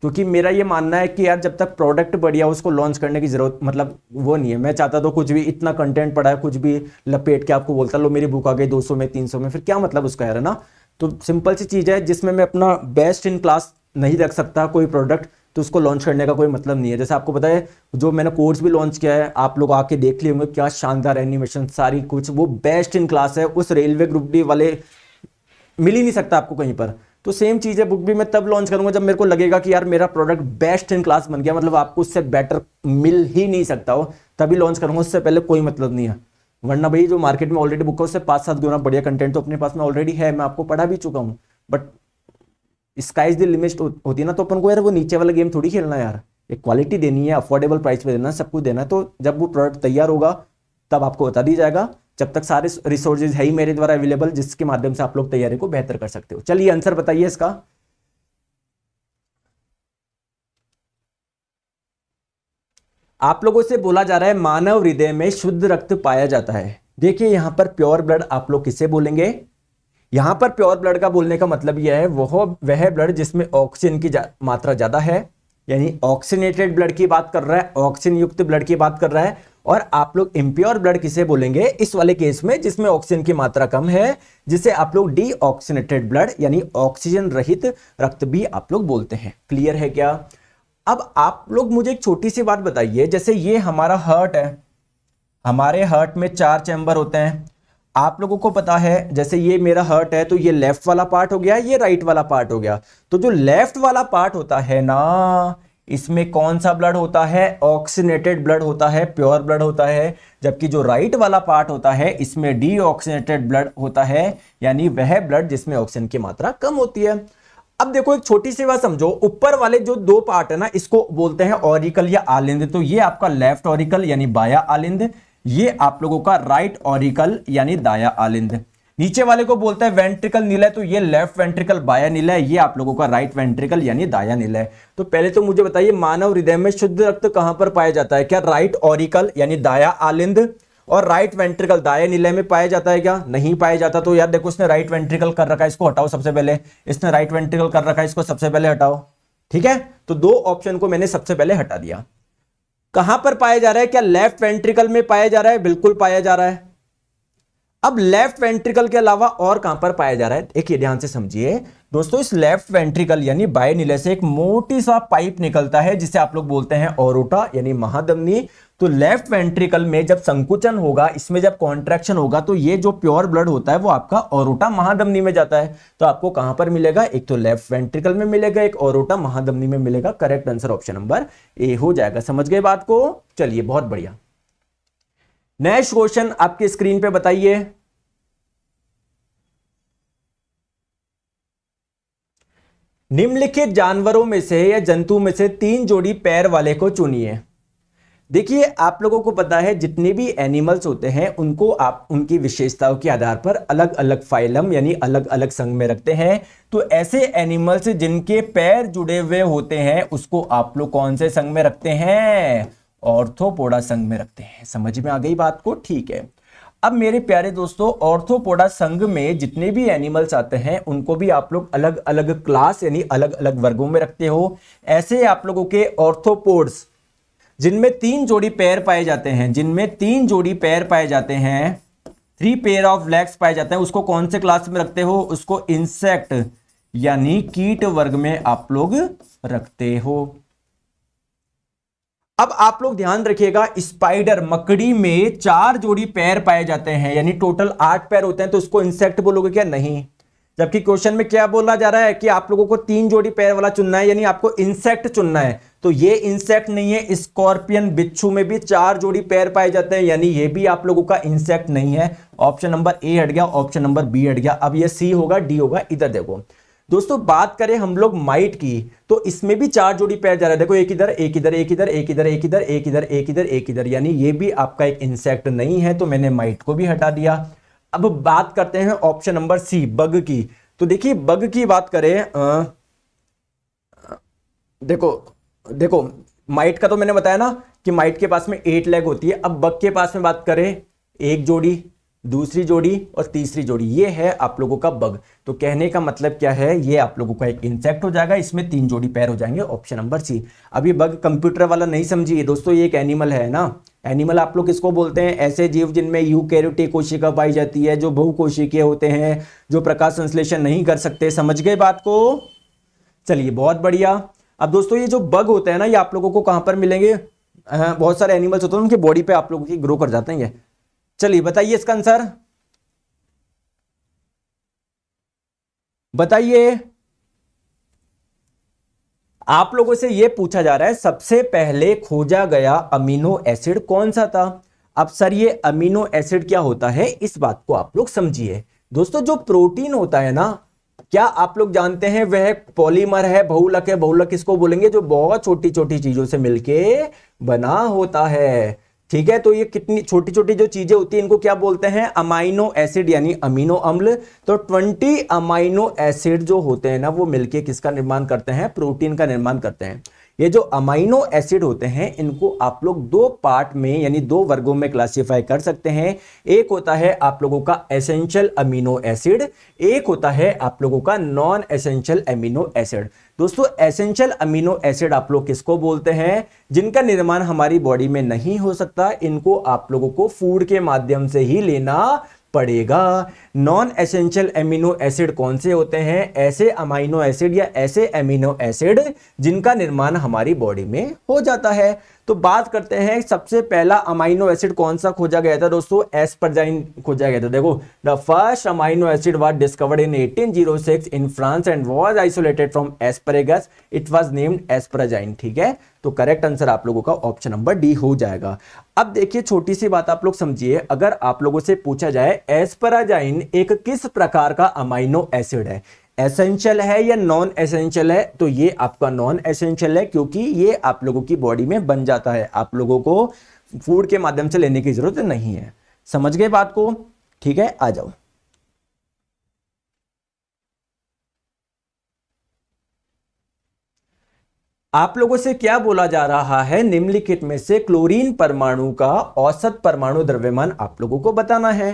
क्योंकि मेरा ये मानना है कि यार जब तक प्रोडक्ट बढ़िया उसको लॉन्च करने की ज़रूरत मतलब वो नहीं है मैं चाहता तो कुछ भी इतना कंटेंट पड़ा है कुछ भी लपेट के आपको बोलता लो मेरी बुक आ गई दो में तीन में फिर क्या मतलब उसका यार है ना तो सिंपल सी चीज़ है जिसमें मैं अपना बेस्ट इन क्लास नहीं रख सकता कोई प्रोडक्ट तो उसको लॉन्च करने का कोई मतलब नहीं है जैसे आपको पता है जो मैंने कोर्स भी लॉन्च किया है आप लोग आके देख लिए होंगे क्या शानदार एनिमेशन सारी कुछ वो बेस्ट इन क्लास है उस रेलवे ग्रुप डी वाले मिल ही नहीं सकता आपको कहीं पर तो सेम चीज़ है बुक भी मैं तब लॉन्च करूंगा जब मेरे को लगेगा कि यार मेरा प्रोडक्ट बेस्ट इन क्लास बन गया मतलब आपको उससे बेटर मिल ही नहीं सकता हो तभी लॉन्च करूंगा उससे पहले कोई मतलब नहीं है वरना भाई जो मार्केट में ऑलरेडी बुक है उससे पाँच सात गुना बढ़िया कंटेंट तो अपने पास में ऑलरेडी है मैं आपको पढ़ा भी चुका हूँ बट स्काइज द लिमिट होती है ना तो अपन को यार वो नीचे वाला गेम थोड़ी खेलना यार एक क्वालिटी देनी है अफोर्डेबल प्राइस पे देना है सब कुछ देना है तो जब वो प्रोडक्ट तैयार होगा तब आपको बता दिया जाएगा जब तक सारे रिसोर्सेज है ही मेरे द्वारा अवेलेबल जिसके माध्यम से आप लोग तैयारी को बेहतर कर सकते हो चलिए आंसर बताइए इसका आप लोगों से बोला जा रहा है मानव हृदय में शुद्ध रक्त पाया जाता है देखिए यहां पर प्योर ब्लड आप लोग किसे बोलेंगे यहां पर प्योर ब्लड का बोलने का मतलब यह है वह वह ब्लड जिसमें ऑक्सीजन की जा, मात्रा ज़्यादा है यानी ऑक्सीनेटेड ब्लड की बात कर रहा है ऑक्सीजन युक्त ब्लड की बात कर रहा है और आप लोग इम्प्योर ब्लड किसे बोलेंगे इस वाले केस में जिसमें ऑक्सीजन की मात्रा कम है जिसे आप लोग डीऑक्सीनेटेड ब्लड यानी ऑक्सीजन रहित रक्त भी आप लोग बोलते हैं क्लियर है क्या अब आप लोग मुझे एक छोटी सी बात बताइए जैसे ये हमारा हर्ट है हमारे हर्ट में चार चैम्बर होते हैं आप लोगों को पता है जैसे ये मेरा हर्ट है तो ये लेफ्ट वाला पार्ट हो गया ये राइट वाला पार्ट हो गया तो जो लेफ्ट वाला पार्ट होता है ना इसमें कौन सा ब्लड होता है ऑक्सीनेटेड ब्लड होता है प्योर ब्लड होता है जबकि जो राइट वाला पार्ट होता है इसमें डी ब्लड होता है यानी वह ब्लड जिसमें ऑक्सीजन की मात्रा कम होती है अब देखो एक छोटी सी बात समझो ऊपर वाले जो दो पार्ट है ना इसको बोलते हैं ऑरिकल या आलिंद तो ये आपका लेफ्ट ऑरिकल यानी बाया आलिंद ये आप लोगों का राइट ऑरिकल यानी दाया आलिंद नीचे वाले को बोलते हैं वेंट्रिकल है तो ये लेफ्ट वेंट्रिकल बाया है ये आप लोगों का राइट वेंट्रिकल यानी दाया है तो पहले तो मुझे बताइए मानव हृदय में शुद्ध रक्त कहां पर पाया जाता है क्या राइट ऑरिकल यानी दाया आलिंद और राइट वेंट्रिकल दाए नीले में पाया जाता है क्या नहीं पाया जाता तो यार देखो इसने राइट वेंट्रिकल कर रखा है इसको हटाओ सबसे पहले इसने राइट वेंट्रिकल कर रखा है इसको सबसे पहले हटाओ ठीक है तो दो ऑप्शन को मैंने सबसे पहले हटा दिया कहां पर पाया जा रहा है क्या लेफ्ट वेंट्रिकल में पाया जा रहा है बिल्कुल पाया जा रहा है अब लेफ्ट वेंट्रिकल के अलावा और कहां पर पाया जा रहा है एक ये ध्यान से समझिए दोस्तों इस लेफ्ट वेंट्रिकल यानी बाय नीले से एक मोटी सा पाइप निकलता है जिसे आप लोग बोलते हैं ओरोटा यानी महादमनी तो लेफ्ट वेंट्रिकल में जब संकुचन होगा इसमें जब कॉन्ट्रैक्शन होगा तो ये जो प्योर ब्लड होता है वो आपका ओरोटा महाधमनी में जाता है तो आपको कहां पर मिलेगा एक तो लेफ्ट वेंट्रिकल में मिलेगा एक ओरोटा महाधमनी में मिलेगा correct answer option number A हो जाएगा समझ गए बात को चलिए बहुत बढ़िया नेक्स्ट क्वेश्चन आपके स्क्रीन पर बताइए निम्नलिखित जानवरों में से या जंतु में से तीन जोड़ी पैर वाले को चुनिए देखिए आप लोगों को पता है जितने भी एनिमल्स होते हैं उनको आप उनकी विशेषताओं के आधार पर अलग अलग फाइलम यानी अलग अलग संघ में रखते हैं तो ऐसे एनिमल्स जिनके पैर जुड़े हुए होते हैं उसको आप लोग कौन से संघ में रखते हैं ऑर्थोपोडा संघ में रखते हैं समझ में आ गई बात को ठीक है अब मेरे प्यारे दोस्तों ऑर्थोपोडा संघ में जितने भी एनिमल्स आते हैं उनको भी आप लोग अलग अलग क्लास यानी अलग अलग वर्गों में रखते हो ऐसे आप लोगों के ऑर्थोपोड्स जिनमें तीन जोड़ी पैर पाए जाते हैं जिनमें तीन जोड़ी पैर पाए जाते हैं थ्री पेयर ऑफ लेग्स पाए जाते हैं उसको कौन से क्लास में रखते हो उसको इंसेक्ट यानी कीट वर्ग में आप लोग रखते हो अब आप लोग ध्यान रखिएगा स्पाइडर मकड़ी में चार जोड़ी पैर पाए जाते हैं यानी टोटल आठ पैर होते हैं तो उसको इंसेक्ट बोलोगे क्या नहीं जबकि क्वेश्चन में क्या बोला जा रहा है कि आप लोगों को तीन जोड़ी पैर वाला चुनना है यानी आपको इंसेक्ट चुनना है तो ये इंसेक्ट नहीं है स्कॉर्पियन बिच्छू में भी चार जोड़ी पैर पाए जाते हैं यानी ये भी आप लोगों का इंसेक्ट नहीं है ऑप्शन नंबर ए हट गया ऑप्शन नंबर बी हट गया अब ये सी होगा डी होगा इधर देखो दोस्तों बात करें हम लोग माइट की तो इसमें भी चार जोड़ी पैर जा रहा है देखो एक इधर एक इधर एक इधर एक इधर एक इधर एक इधर एक इधर एक इधर यानी ये भी आपका एक इंसेक्ट नहीं है तो मैंने माइट को भी हटा दिया अब बात करते हैं ऑप्शन नंबर सी बग की तो देखिए बग की बात करें आ, देखो देखो माइट का तो मैंने बताया ना कि माइट के पास में एट लेग होती है अब बग के पास में बात करें एक जोड़ी दूसरी जोड़ी और तीसरी जोड़ी ये है आप लोगों का बग तो कहने का मतलब क्या है ये आप लोगों का एक इंसेक्ट हो जाएगा इसमें तीन जोड़ी पैर हो जाएंगे ऑप्शन नंबर सी अब ये बग कंप्यूटर वाला नहीं समझिए दोस्तों ये एक एनिमल है ना एनिमल आप लोग किसको बोलते हैं ऐसे जीव जिनमें यू कैरोटी कोशिका पाई जाती है जो बहुकोशिकीय होते हैं जो प्रकाश संश्लेषण नहीं कर सकते समझ गए बात को चलिए बहुत बढ़िया अब दोस्तों ये जो बग होते हैं ना ये आप लोगों को कहां पर मिलेंगे हाँ बहुत सारे एनिमल्स होते हैं उनकी बॉडी पे आप लोगों की ग्रो कर जाते हैं ये चलिए बताइए इसका आंसर बताइए आप लोगों से यह पूछा जा रहा है सबसे पहले खोजा गया अमीनो एसिड कौन सा था अब सर ये अमीनो एसिड क्या होता है इस बात को आप लोग समझिए दोस्तों जो प्रोटीन होता है ना क्या आप लोग जानते हैं वह पॉलीमर है बहुलक है बहुलक इसको बोलेंगे जो बहुत छोटी छोटी चीजों से मिलके बना होता है ठीक है तो ये कितनी छोटी छोटी जो चीजें होती है इनको क्या बोलते हैं अमाइनो एसिड यानी अमीनो अम्ल तो 20 अमाइनो एसिड जो होते हैं ना वो मिलके किसका निर्माण करते हैं प्रोटीन का निर्माण करते हैं ये जो अमाइनो एसिड होते हैं इनको आप लोग दो पार्ट में यानी दो वर्गों में क्लासिफाई कर सकते हैं एक होता है आप लोगों का एसेंशियल अमीनो एसिड एक होता है आप लोगों का नॉन एसेंशियल अमीनो एसिड दोस्तों एसेंशियल अमीनो एसिड आप लोग किसको बोलते हैं जिनका निर्माण हमारी बॉडी में नहीं हो सकता इनको आप लोगों को फूड के माध्यम से ही लेना पड़ेगा नॉन एसेंशियल एमिनो एसिड कौन से होते हैं ऐसे अमाइनो एसिड या ऐसे एमिनो एसिड जिनका निर्माण हमारी बॉडी में हो जाता है तो बात करते हैं सबसे पहला अमाइनो एसिड कौन सा खोजा गया था दोस्तों एस्परजाइन खोजा गया था देखो the first amino acid was discovered in 1806 in France and was isolated from asparagus it was named asparagine ठीक है तो करेक्ट आंसर आप लोगों का ऑप्शन नंबर डी हो जाएगा अब देखिए छोटी सी बात आप लोग समझिए अगर आप लोगों से पूछा जाए एस्पराजाइन एक किस प्रकार का अमाइनो एसिड है एसेंशियल है या नॉन एसेंशियल है तो ये आपका नॉन एसेंशियल है क्योंकि ये आप लोगों की बॉडी में बन जाता है आप लोगों को फूड के माध्यम से लेने की जरूरत नहीं है समझ गए बात को ठीक है आ जाओ आप लोगों से क्या बोला जा रहा है निम्नलिखित में से क्लोरीन परमाणु का औसत परमाणु द्रव्यमान आप लोगों को बताना है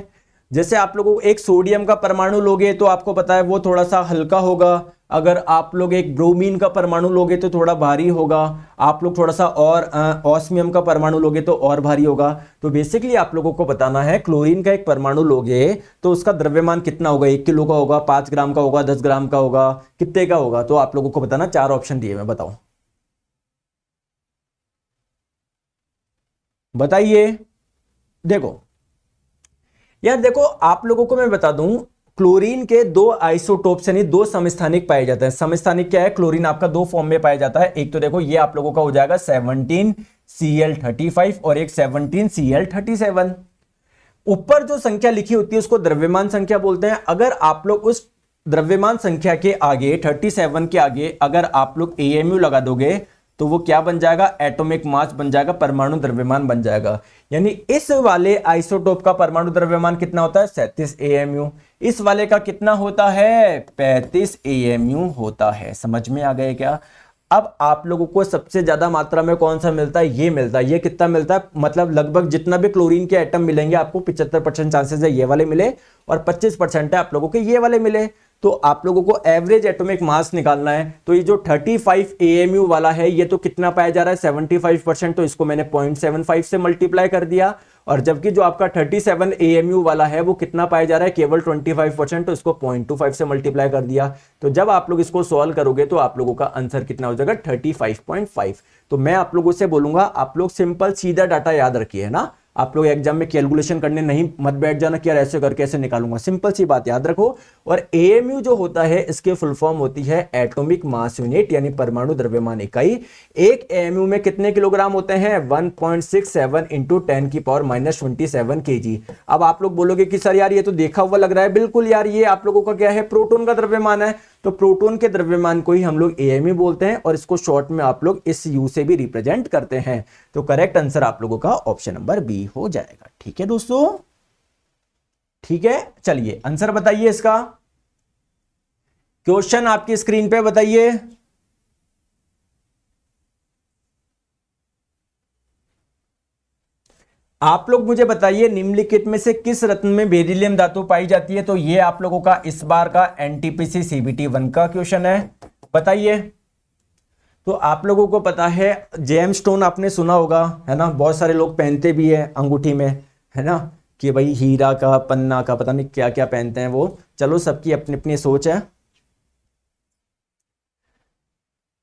जैसे आप लोगों एक सोडियम का परमाणु लोगे तो आपको पता है वो थोड़ा सा हल्का होगा अगर आप लोग एक ब्रोमीन का परमाणु लोगे तो थोड़ा भारी होगा आप लोग थोड़ा सा और ऑस्मियम का परमाणु लोगे तो और भारी होगा तो बेसिकली आप लोगों को बताना है क्लोरीन का एक परमाणु लोगे तो उसका द्रव्यमान कितना होगा एक किलो का होगा पाँच ग्राम का होगा दस ग्राम का होगा कितने का होगा तो आप लोगों को बताना चार ऑप्शन दिए मैं बताऊँ बताइए देखो यार देखो आप लोगों को मैं बता दूं क्लोरीन के दो आइसोटोप यानी दो समस्थानिक पाए जाते हैं समस्थानिक क्या है क्लोरीन आपका दो फॉर्म में पाया जाता है एक तो देखो ये आप लोगों का हो जाएगा 17 Cl35 और एक 17 Cl37 ऊपर जो संख्या लिखी होती है उसको द्रव्यमान संख्या बोलते हैं अगर आप लोग उस द्रव्यमान संख्या के आगे 37 के आगे अगर आप लोग ए लगा दोगे तो वो क्या बन जाएगा एटॉमिक मास बन जाएगा परमाणु द्रव्यमान बन जाएगा यानी इस वाले आइसोटोप का परमाणु द्रव्यमान कितना होता है सैंतीस ए इस वाले का कितना होता है पैंतीस ए होता है समझ में आ गए क्या अब आप लोगों को सबसे ज़्यादा मात्रा में कौन सा मिलता है ये मिलता है ये कितना मिलता है मतलब लगभग जितना भी क्लोरीन के आइटम मिलेंगे आपको पिछहत्तर परसेंट चांसेस है ये वाले मिले और पच्चीस परसेंट है आप लोगों के ये वाले मिले तो आप लोगों को एवरेज एटॉमिक मास निकालना है तो ये जो 35 फाइव वाला है ये तो कितना पाया जा रहा है 75 परसेंट तो इसको मैंने 0.75 से मल्टीप्लाई कर दिया और जबकि जो आपका 37 सेवन वाला है वो कितना पाया जा रहा है केवल 25 परसेंट तो इसको 0.25 से मल्टीप्लाई कर दिया तो जब आप लोग इसको सॉल्व करोगे तो आप लोगों का आंसर कितना हो जाएगा थर्टी तो मैं आप लोगों से बोलूंगा आप लोग सिंपल सीधा डाटा याद रखिए ना आप लोग एग्जाम में कैलकुलेशन करने नहीं मत बैठ जाना कि यार ऐसे करके ऐसे निकालूंगा सिंपल सी बात याद रखो और यू जो होता है इसके फुल फॉर्म होती है एटॉमिक मास यूनिट यानी परमाणु द्रव्यमान इकाई एक एएमयू में कितने किलोग्राम होते हैं 1.67 point six seven into ten की power minus twenty seven K G अब आप लोग बोलोगे कि सर यार ये तो देखा हुआ लग रहा है बिल्कुल यार ये आप लोगों का क्या है प्रोटोन का द्रव्यमान है तो प्रोटोन के द्रव्यमान को ही हम लोग ए e बोलते हैं और इसको शॉर्ट में आप लोग इस यू से भी रिप्रेजेंट करते हैं तो करेक्ट आंसर आप लोगों का ऑप्शन नंबर बी हो जाएगा ठीक है दोस्तों ठीक है चलिए आंसर बताइए इसका क्वेश्चन आपकी स्क्रीन पे बताइए आप लोग मुझे बताइए निम्नलिखित में से किस रत्न में बेरिलियम धातु पाई जाती है तो ये आप लोगों का इस बार का एनटीपीसी सीबीटी वन का क्वेश्चन है बताइए तो आप लोगों को पता है जेम स्टोन आपने सुना होगा है ना बहुत सारे लोग पहनते भी है अंगूठी में है ना कि भाई हीरा का पन्ना का पता नहीं क्या क्या पहनते हैं वो चलो सबकी अपनी अपनी सोच है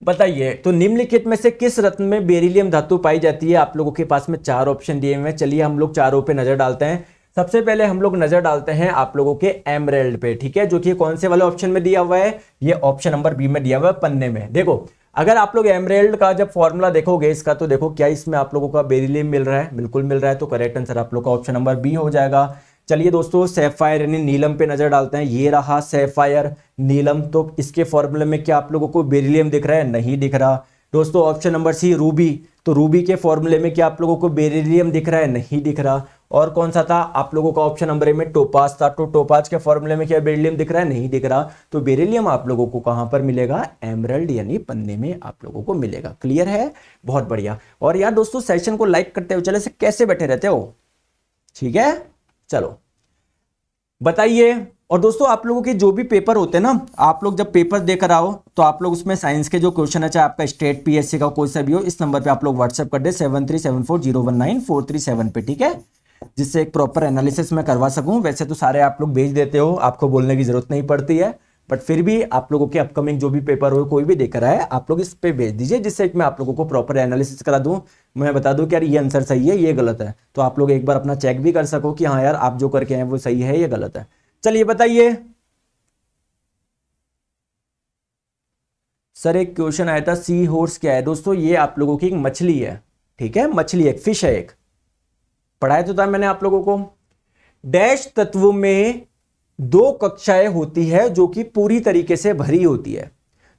बताइए तो निम्नलिखित में से किस रत्न में बेरिलियम धातु पाई जाती है आप लोगों के पास में चार ऑप्शन दिए हुए हैं चलिए हम लोग चारों पे नजर डालते हैं सबसे पहले हम लोग नजर डालते हैं आप लोगों के एमरेल्ड पे ठीक है जो कि कौन से वाले ऑप्शन में दिया हुआ है ये ऑप्शन नंबर बी में दिया हुआ है पन्ने में देखो अगर आप लोग एमरेल्ड का जब फॉर्मूला देखोगे इसका तो देखो क्या इसमें आप लोगों का बेरिलियम मिल रहा है बिल्कुल मिल रहा है तो करेक्ट आंसर आप लोग का ऑप्शन नंबर बी हो जाएगा चलिए दोस्तों सेफायर यानी नीलम पे नज़र डालते हैं ये रहा सेफायर नीलम तो इसके फॉर्मूले में क्या आप लोगों को बेरिलियम दिख रहा है नहीं दिख रहा दोस्तों ऑप्शन नंबर सी रूबी तो रूबी के फॉर्मूले में क्या आप लोगों को बेरिलियम दिख रहा है नहीं दिख रहा और कौन सा था आप लोगों का ऑप्शन नंबर ए में टोपास था तो टोपास के फॉर्मूले में क्या बेरिलियम दिख रहा है नहीं दिख रहा तो बेरिलियम आप लोगों को कहां पर मिलेगा एमरल्ड यानी पन्ने में आप लोगों को मिलेगा क्लियर है बहुत बढ़िया और यार दोस्तों सेशन को लाइक करते हो चले से कैसे बैठे रहते हो ठीक है चलो बताइए और दोस्तों आप लोगों के जो भी पेपर होते हैं ना आप लोग जब पेपर देकर आओ तो आप लोग उसमें साइंस के जो क्वेश्चन है चाहे आपका स्टेट पीएससी का कोई सा भी हो इस नंबर पे आप लोग व्हाट्सएप कर दे seven three seven four zero one nine four three seven पे ठीक है जिससे एक प्रॉपर एनालिसिस मैं करवा सकूं वैसे तो सारे आप लोग भेज देते हो आपको बोलने की जरूरत नहीं पड़ती है बट फिर भी आप लोगों के अपकमिंग जो भी पेपर हो कोई भी देकर आए आप लोग इस पे भेज दीजिए जिससे मैं आप लोगों को प्रॉपर एनालिसिस करा दूँ मैं बता दूँ कि यार ये आंसर सही है ये गलत है तो आप लोग एक बार अपना चेक भी कर सको कि हाँ यार आप जो करके आए वो सही है या गलत है चलिए बताइए सर एक क्वेश्चन आया था सी हॉर्स क्या है दोस्तों ये आप लोगों की एक मछली है ठीक है मछली एक फिश है एक पढ़ाया तो था मैंने आप लोगों को डैश तत्व में दो कक्षाएं होती है जो कि पूरी तरीके से भरी होती है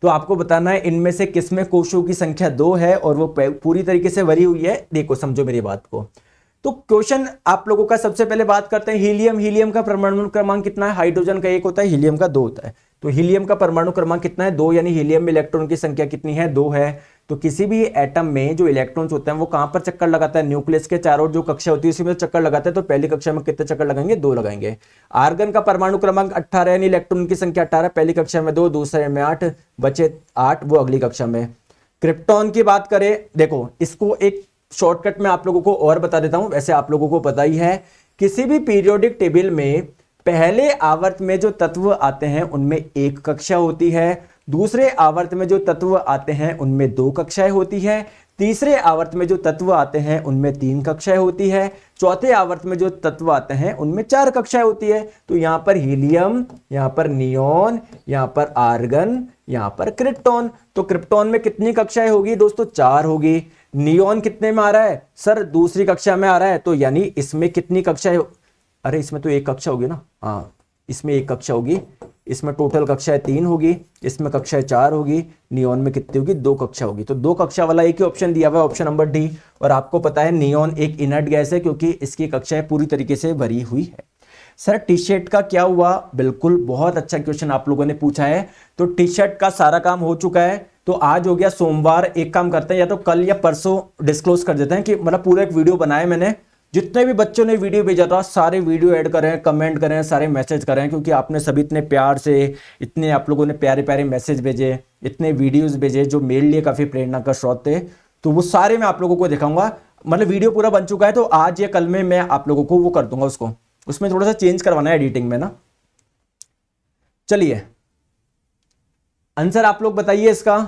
तो आपको बताना है इनमें से किसमें कोशों की संख्या दो है और वो पूरी तरीके से भरी हुई है देखो समझो मेरी बात को तो क्वेश्चन आप लोगों का सबसे पहले बात करते हैं हीलियम हीलियम का परमाणु क्रमांक कितना है हाइड्रोजन का एक होता है हीलियम का दो होता है तो हीलियम का परमाणु क्रमांक कितना है दो यानी हीलियम में इलेक्ट्रॉन की संख्या कितनी है दो है तो किसी भी एटम में जो इलेक्ट्रॉन्स होते हैं वो कहां पर चक्कर लगाता है न्यूक्लियस के चारों जो कक्षा होती है उसी में तो चक्कर लगाता है तो पहली कक्षा में कितने चक्कर लगाएंगे दो लगाएंगे आर्गन का परमाणु क्रमांक अट्ठारह यानी इलेक्ट्रॉन की संख्या अट्ठारह पहली कक्षा में दो दूसरे में आठ बचे आठ वो अगली कक्षा में क्रिप्टॉन की बात करें देखो इसको एक शॉर्टकट में आप लोगों को और बता देता हूं वैसे आप लोगों को पता ही है किसी भी पीरियोडिक टेबल में पहले आवर्त में जो तत्व आते हैं उनमें एक कक्षा होती है दूसरे आवर्त में जो तत्व आते हैं उनमें दो कक्षाएं होती है तीसरे आवर्त में जो तत्व आते हैं उनमें तीन कक्षाएं होती है चौथे आवर्त में जो तत्व आते हैं उनमें चार कक्षाएं होती है तो यहां पर हीलियम यहां पर नियोन यहां पर आर्गन यहां पर क्रिप्टॉन तो क्रिप्टॉन में कितनी कक्षाएं होगी दोस्तों चार होगी नियोन कितने में आ रहा है सर दूसरी कक्षा में आ रहा है तो यानी इसमें कितनी कक्षाएं अरे इसमें तो एक कक्षा होगी ना हाँ इसमें एक कक्षा होगी इसमें टोटल कक्षाएं तीन होगी इसमें कक्षाएं चार होगी नियोन में कितनी होगी दो कक्षा होगी तो दो कक्षा वाला एक ही ऑप्शन दिया हुआ है ऑप्शन नंबर डी और आपको पता है नियोन एक इनर्ट गैस है क्योंकि इसकी कक्षाएं पूरी तरीके से भरी हुई है सर टी शर्ट का क्या हुआ बिल्कुल बहुत अच्छा क्वेश्चन आप लोगों ने पूछा है तो टी शर्ट का सारा काम हो चुका है तो आज हो गया सोमवार एक काम करते हैं या तो कल या परसों डिस्क्लोज कर देते हैं कि मतलब पूरा एक वीडियो बनाया मैंने जितने भी बच्चों ने वीडियो भेजा था सारे वीडियो ऐड करें कमेंट करें सारे मैसेज करें क्योंकि आपने सभी इतने प्यार से इतने आप लोगों ने प्यारे प्यारे मैसेज भेजे इतने वीडियोज़ भेजे जो मेरे लिए काफ़ी प्रेरणा का स्रोत थे तो वो सारे मैं आप लोगों को दिखाऊंगा मतलब वीडियो पूरा बन चुका है तो आज या कल में मैं आप लोगों को वो कर दूंगा उसको उसमें थोड़ा सा चेंज करवाना है एडिटिंग में ना चलिए आंसर आप लोग बताइए इसका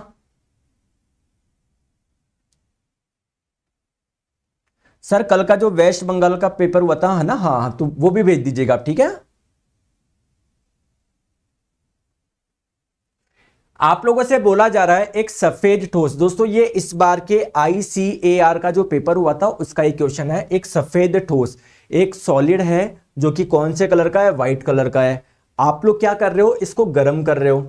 सर कल का जो वेस्ट बंगाल का पेपर हुआ था है ना हाँ हाँ तो वो भी भेज दीजिएगा आप ठीक है आप लोगों से बोला जा रहा है एक सफेद ठोस दोस्तों ये इस बार के आईसीएआर का जो पेपर हुआ था उसका एक क्वेश्चन है एक सफेद ठोस एक सॉलिड है जो कि कौन से कलर का है व्हाइट कलर का है आप लोग क्या कर रहे हो इसको गर्म कर रहे हो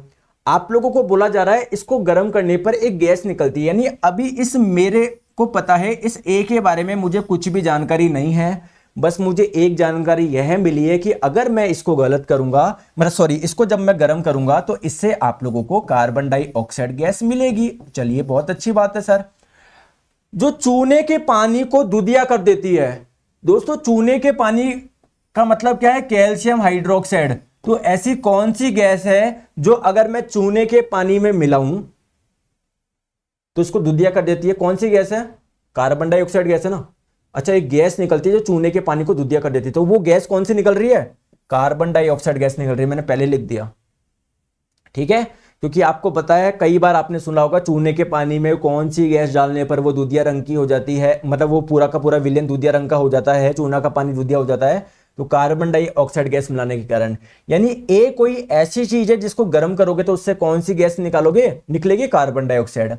आप लोगों को बोला जा रहा है इसको गर्म करने पर एक गैस निकलती है यानी अभी इस मेरे को पता है इस ए के बारे में मुझे कुछ भी जानकारी नहीं है बस मुझे एक जानकारी यह मिली है कि अगर मैं इसको गलत करूंगा मतलब सॉरी इसको जब मैं गर्म करूंगा तो इससे आप लोगों को कार्बन डाइऑक्साइड गैस मिलेगी चलिए बहुत अच्छी बात है सर जो चूने के पानी को दुधिया कर देती है दोस्तों चूने के पानी का मतलब क्या है कैल्शियम हाइड्रोक्साइड तो ऐसी कौन सी गैस है जो अगर मैं चूने के पानी में मिलाऊं तो इसको दुधिया कर देती है कौन सी गैस है कार्बन डाइऑक्साइड गैस है ना अच्छा एक गैस निकलती है जो चूने के पानी को दुधिया कर देती है तो वो गैस कौन सी निकल रही है कार्बन डाइऑक्साइड गैस निकल रही है मैंने पहले लिख दिया ठीक है क्योंकि आपको पता है कई बार आपने सुना होगा चूने के पानी में कौन सी गैस डालने पर वो दूधिया रंग की हो जाती है मतलब वो पूरा का पूरा विलियन दूधिया रंग का हो जाता है चूना का पानी दुधिया हो जाता है तो कार्बन डाइऑक्साइड गैस मिलाने के कारण यानी ए कोई ऐसी चीज है जिसको गर्म करोगे तो उससे कौन सी गैस निकालोगे निकलेगी कार्बन डाइऑक्साइड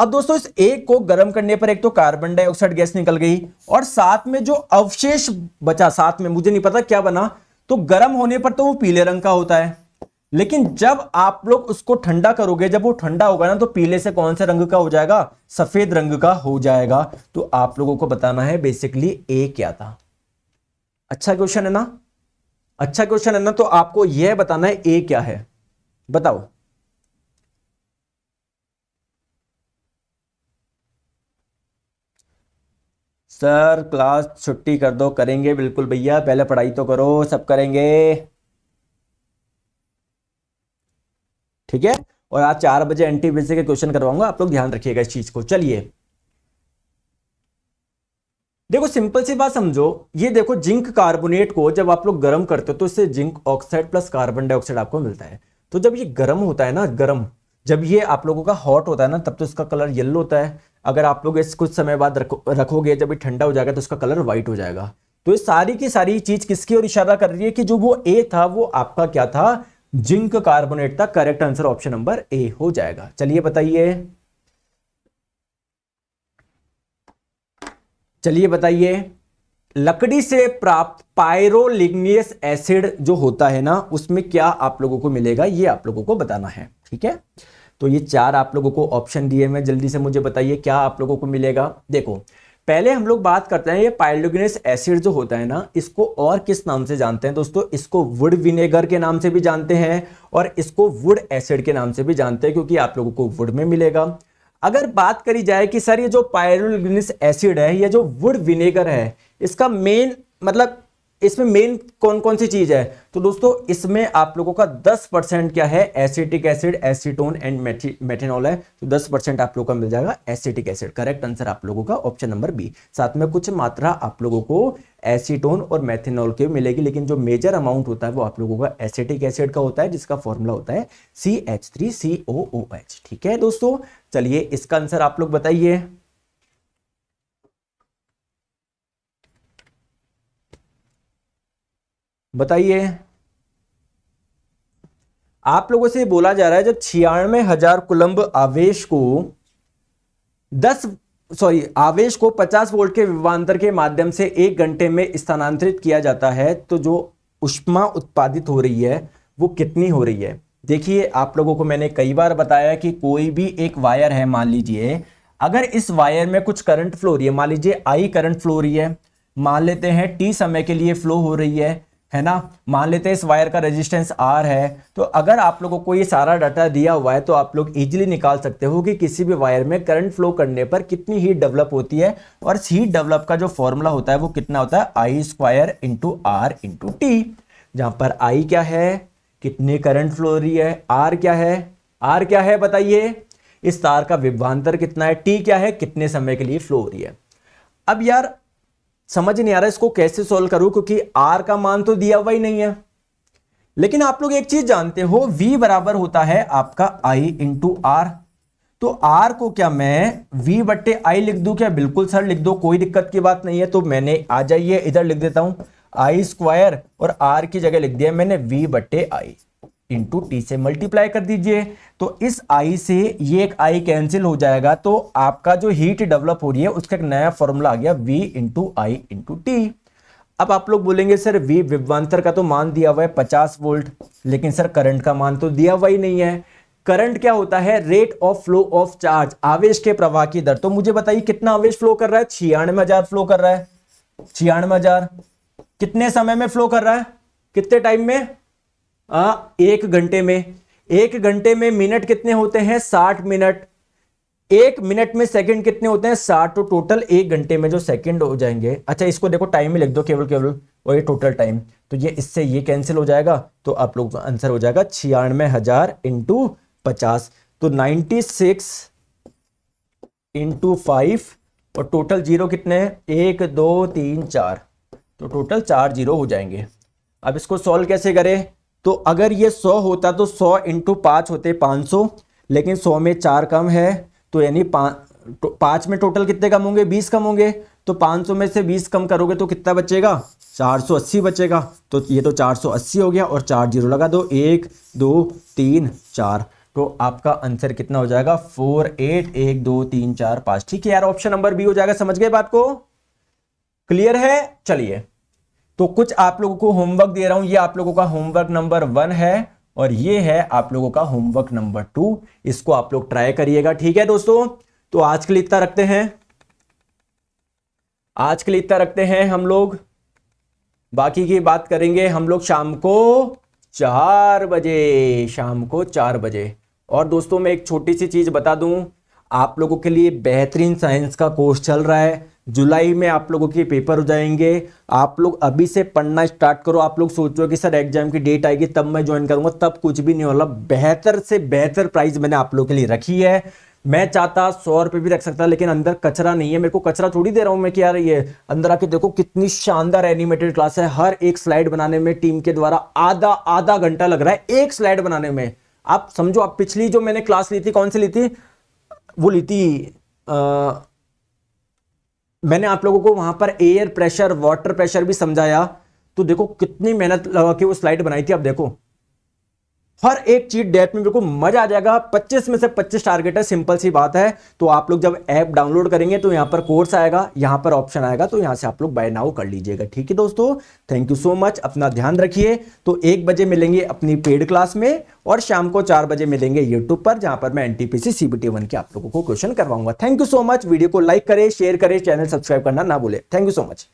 अब दोस्तों इस एक को गर्म करने पर एक तो कार्बन डाइऑक्साइड गैस निकल गई और साथ में जो अवशेष बचा साथ में मुझे नहीं पता क्या बना तो गर्म होने पर तो वो पीले रंग का होता है लेकिन जब आप लोग उसको ठंडा करोगे जब वो ठंडा होगा ना तो पीले से कौन से रंग का हो जाएगा सफेद रंग का हो जाएगा तो आप लोगों को बताना है बेसिकली ए क्या था अच्छा क्वेश्चन है ना अच्छा क्वेश्चन है ना तो आपको यह बताना है ए क्या है बताओ सर क्लास छुट्टी कर दो करेंगे बिल्कुल भैया पहले पढ़ाई तो करो सब करेंगे ठीक है और आज चार बजे एनटी पीसी के क्वेश्चन करवाऊंगा आप लोग ध्यान रखिएगा इस चीज को चलिए देखो सिंपल सी बात समझो ये देखो जिंक कार्बोनेट को जब आप लोग गर्म करते हो तो इससे zinc oxide plus carbon dioxide आपको मिलता है तो जब ये गर्म होता है ना गर्म जब ये आप लोगों का हॉट होता है ना तब तो इसका कलर येल्लो होता है अगर आप लोग इस कुछ समय बाद रखोगे जब ये ठंडा हो जाएगा तो इसका कलर व्हाइट हो जाएगा तो ये सारी की सारी चीज किसकी ओर इशारा कर रही है कि जो वो ए था वो आपका क्या था जिंक कार्बोनेट था correct answer option number A हो जाएगा चलिए बताइए चलिए बताइए लकड़ी से प्राप्त पायरोलिग्नियस एसिड जो होता है ना उसमें क्या आप लोगों को मिलेगा ये आप लोगों को बताना है ठीक है तो ये चार आप लोगों को ऑप्शन दिए मैं जल्दी से मुझे बताइए क्या आप लोगों को मिलेगा देखो पहले हम लोग बात करते हैं ये पाइलोगिनस एसिड जो होता है ना इसको और किस नाम से जानते हैं दोस्तों इसको वुड विनेगर के नाम से भी जानते हैं और इसको वुड एसिड के नाम से भी जानते हैं क्योंकि आप लोगों को वुड में मिलेगा अगर बात करी जाए कि सर ये जो पायरोलिग्निस एसिड है या जो वुड विनेगर है इसका मेन मतलब इसमें मेन कौन कौन सी चीज है तो दोस्तों इसमें आप लोगों का 10 परसेंट क्या है acetic acid acetone and methanol है तो 10 परसेंट आप लोगों का मिल जाएगा एसिटिक एसिड करेक्ट आंसर आप लोगों का ऑप्शन नंबर बी साथ में कुछ मात्रा आप लोगों को एसिटोन और मेथेनॉल के मिलेगी लेकिन जो मेजर अमाउंट होता है वो आप लोगों का एसिटिक एसिड का होता है जिसका फॉर्मूला होता है सी एच थ्री एच ठीक है दोस्तों चलिए इसका आंसर आप लोग बताइए बताइए आप लोगों से बोला जा रहा है जब छियानवे हजार कुलंब आवेश को दस सॉरी आवेश को 50 वोल्ट के विवांतर के माध्यम से एक घंटे में स्थानांतरित किया जाता है तो जो उष्मा उत्पादित हो रही है वो कितनी हो रही है देखिए आप लोगों को मैंने कई बार बताया कि कोई भी एक वायर है मान लीजिए अगर इस वायर में कुछ करंट फ्लो रही है मान लीजिए आई करंट फ्लो रही है मान लेते हैं टी समय के लिए फ्लो हो रही है है ना मान लेते हैं इस वायर का रेजिस्टेंस आर है तो अगर आप लोगों को ये सारा डाटा दिया हुआ है तो आप लोग इजीली निकाल सकते हो कि किसी भी वायर में करंट फ्लो करने पर कितनी हीट डेवलप होती है और हीट डेवलप का जो फॉर्मूला होता है वो कितना होता है I square into R into T जहां पर आई क्या है कितनी करंट फ्लो हो रही है आर क्या है आर क्या है बताइए इस तार का विभवान्तर कितना है टी क्या है कितने समय के लिए फ्लो हो रही है अब यार समझ नहीं आ रहा इसको कैसे सोल्व करूं क्योंकि आर का मान तो दिया हुआ ही नहीं है लेकिन आप लोग एक चीज जानते हो v बराबर होता है आपका i इंटू आर तो r को क्या मैं v बट्टे आई लिख दू क्या बिल्कुल सर लिख दो कोई दिक्कत की बात नहीं है तो मैंने आ जाइए इधर लिख देता हूं आई स्क्वायर और आर की जगह लिख दिया मैंने v बट्टे आई इंटू टी से मल्टीप्लाई कर दीजिए तो इस आई से ये एक आई कैंसिल हो जाएगा तो आपका जो हीट डेवलप हो रही है उसका एक नया फॉर्मूला आ गया V into I into T अब आप लोग बोलेंगे सर वी विभवान्तर का तो मान दिया हुआ है पचास वोल्ट लेकिन सर करंट का मान तो दिया हुआ ही नहीं है करंट क्या होता है rate of flow of charge आवेश के प्रवाह की दर तो मुझे बताइए कितना आवेश फ्लो कर रहा है छियानवे हजार फ्लो कर रहा है छियानवे हजार कितने समय में फ्लो कर रहा है कितने टाइम में आ, एक घंटे में एक घंटे में मिनट कितने होते हैं साठ मिनट एक मिनट में सेकंड कितने होते हैं साठ तो टोटल एक घंटे में जो सेकंड हो जाएंगे अच्छा इसको देखो टाइम में लिख दो केवल केवल और ये टोटल टाइम तो ये इससे ये कैंसिल हो जाएगा तो आप लोग का आंसर हो जाएगा छियानवे हजार इंटू पचास तो नाइन्टी सिक्स इंटू फाइव और टोटल जीरो कितने हैं एक दो तीन चार तो टोटल चार जीरो हो जाएंगे अब इसको सॉल्व कैसे करें तो अगर ये सौ होता तो सौ इंटू पाँच होते पाँच सौ लेकिन सौ में चार कम है तो यानी तो पाँच में टोटल कितने कम होंगे बीस कम होंगे तो पाँच सौ में से बीस कम करोगे तो कितना बचेगा चार सौ अस्सी बचेगा तो ये तो चार सौ अस्सी हो गया और चार जीरो लगा दो एक दो तीन चार तो आपका आंसर कितना हो जाएगा फोर एट एक दो तीन चार पाँच ठीक है यार ऑप्शन नंबर बी हो जाएगा समझ गए बात को क्लियर है चलिए तो कुछ आप लोगों को होमवर्क दे रहा हूं ये आप लोगों का होमवर्क नंबर वन है और ये है आप लोगों का होमवर्क नंबर टू इसको आप लोग ट्राई करिएगा ठीक है दोस्तों तो आज के लिए इतना रखते हैं आज के लिए इतना रखते हैं हम लोग बाकी की बात करेंगे हम लोग शाम को चार बजे शाम को चार बजे और दोस्तों मैं एक छोटी सी चीज़ बता दूं आप लोगों के लिए बेहतरीन साइंस का कोर्स चल रहा है जुलाई में आप लोगों के पेपर हो जाएंगे आप लोग अभी से पढ़ना स्टार्ट करो आप लोग सोचो कि सर एग्जाम की डेट आएगी तब मैं ज्वाइन करूंगा तब कुछ भी नहीं होगा बेहतर से बेहतर प्राइस मैंने आप लोगों के लिए रखी है मैं चाहता सौ रुपये भी रख सकता लेकिन अंदर कचरा नहीं है मेरे को कचरा थोड़ी दे रहा हूँ मैं क्या रही ये अंदर आके देखो कितनी शानदार एनिमेटेड क्लास है हर एक स्लाइड बनाने में टीम के द्वारा आधा आधा घंटा लग रहा है एक स्लाइड बनाने में आप समझो आप पिछली जो मैंने क्लास ली थी कौन सी ली थी वो ली थी आ, मैंने आप लोगों को वहां पर एयर प्रेशर वाटर प्रेशर भी समझाया तो देखो कितनी मेहनत लगा के वो स्लाइड बनाई थी आप देखो हर एक चीट डेट में बिल्कुल मजा आ जाएगा 25 में से 25 टारगेट है सिंपल सी बात है तो आप लोग जब ऐप डाउनलोड करेंगे तो यहाँ पर कोर्स आएगा यहाँ पर ऑप्शन आएगा तो यहाँ से आप लोग बाय नाउ कर लीजिएगा ठीक है दोस्तों थैंक यू सो मच अपना ध्यान रखिए तो एक बजे मिलेंगे अपनी पेड क्लास में और शाम को चार बजे मिलेंगे यूट्यूब पर जहाँ पर मैं N T P C CBT one के आप लोगों को क्वेश्चन करवाऊंगा thank you so much video को लाइक करे शेयर करे चैनल सब्सक्राइब करना ना भूले थैंक यू सो मच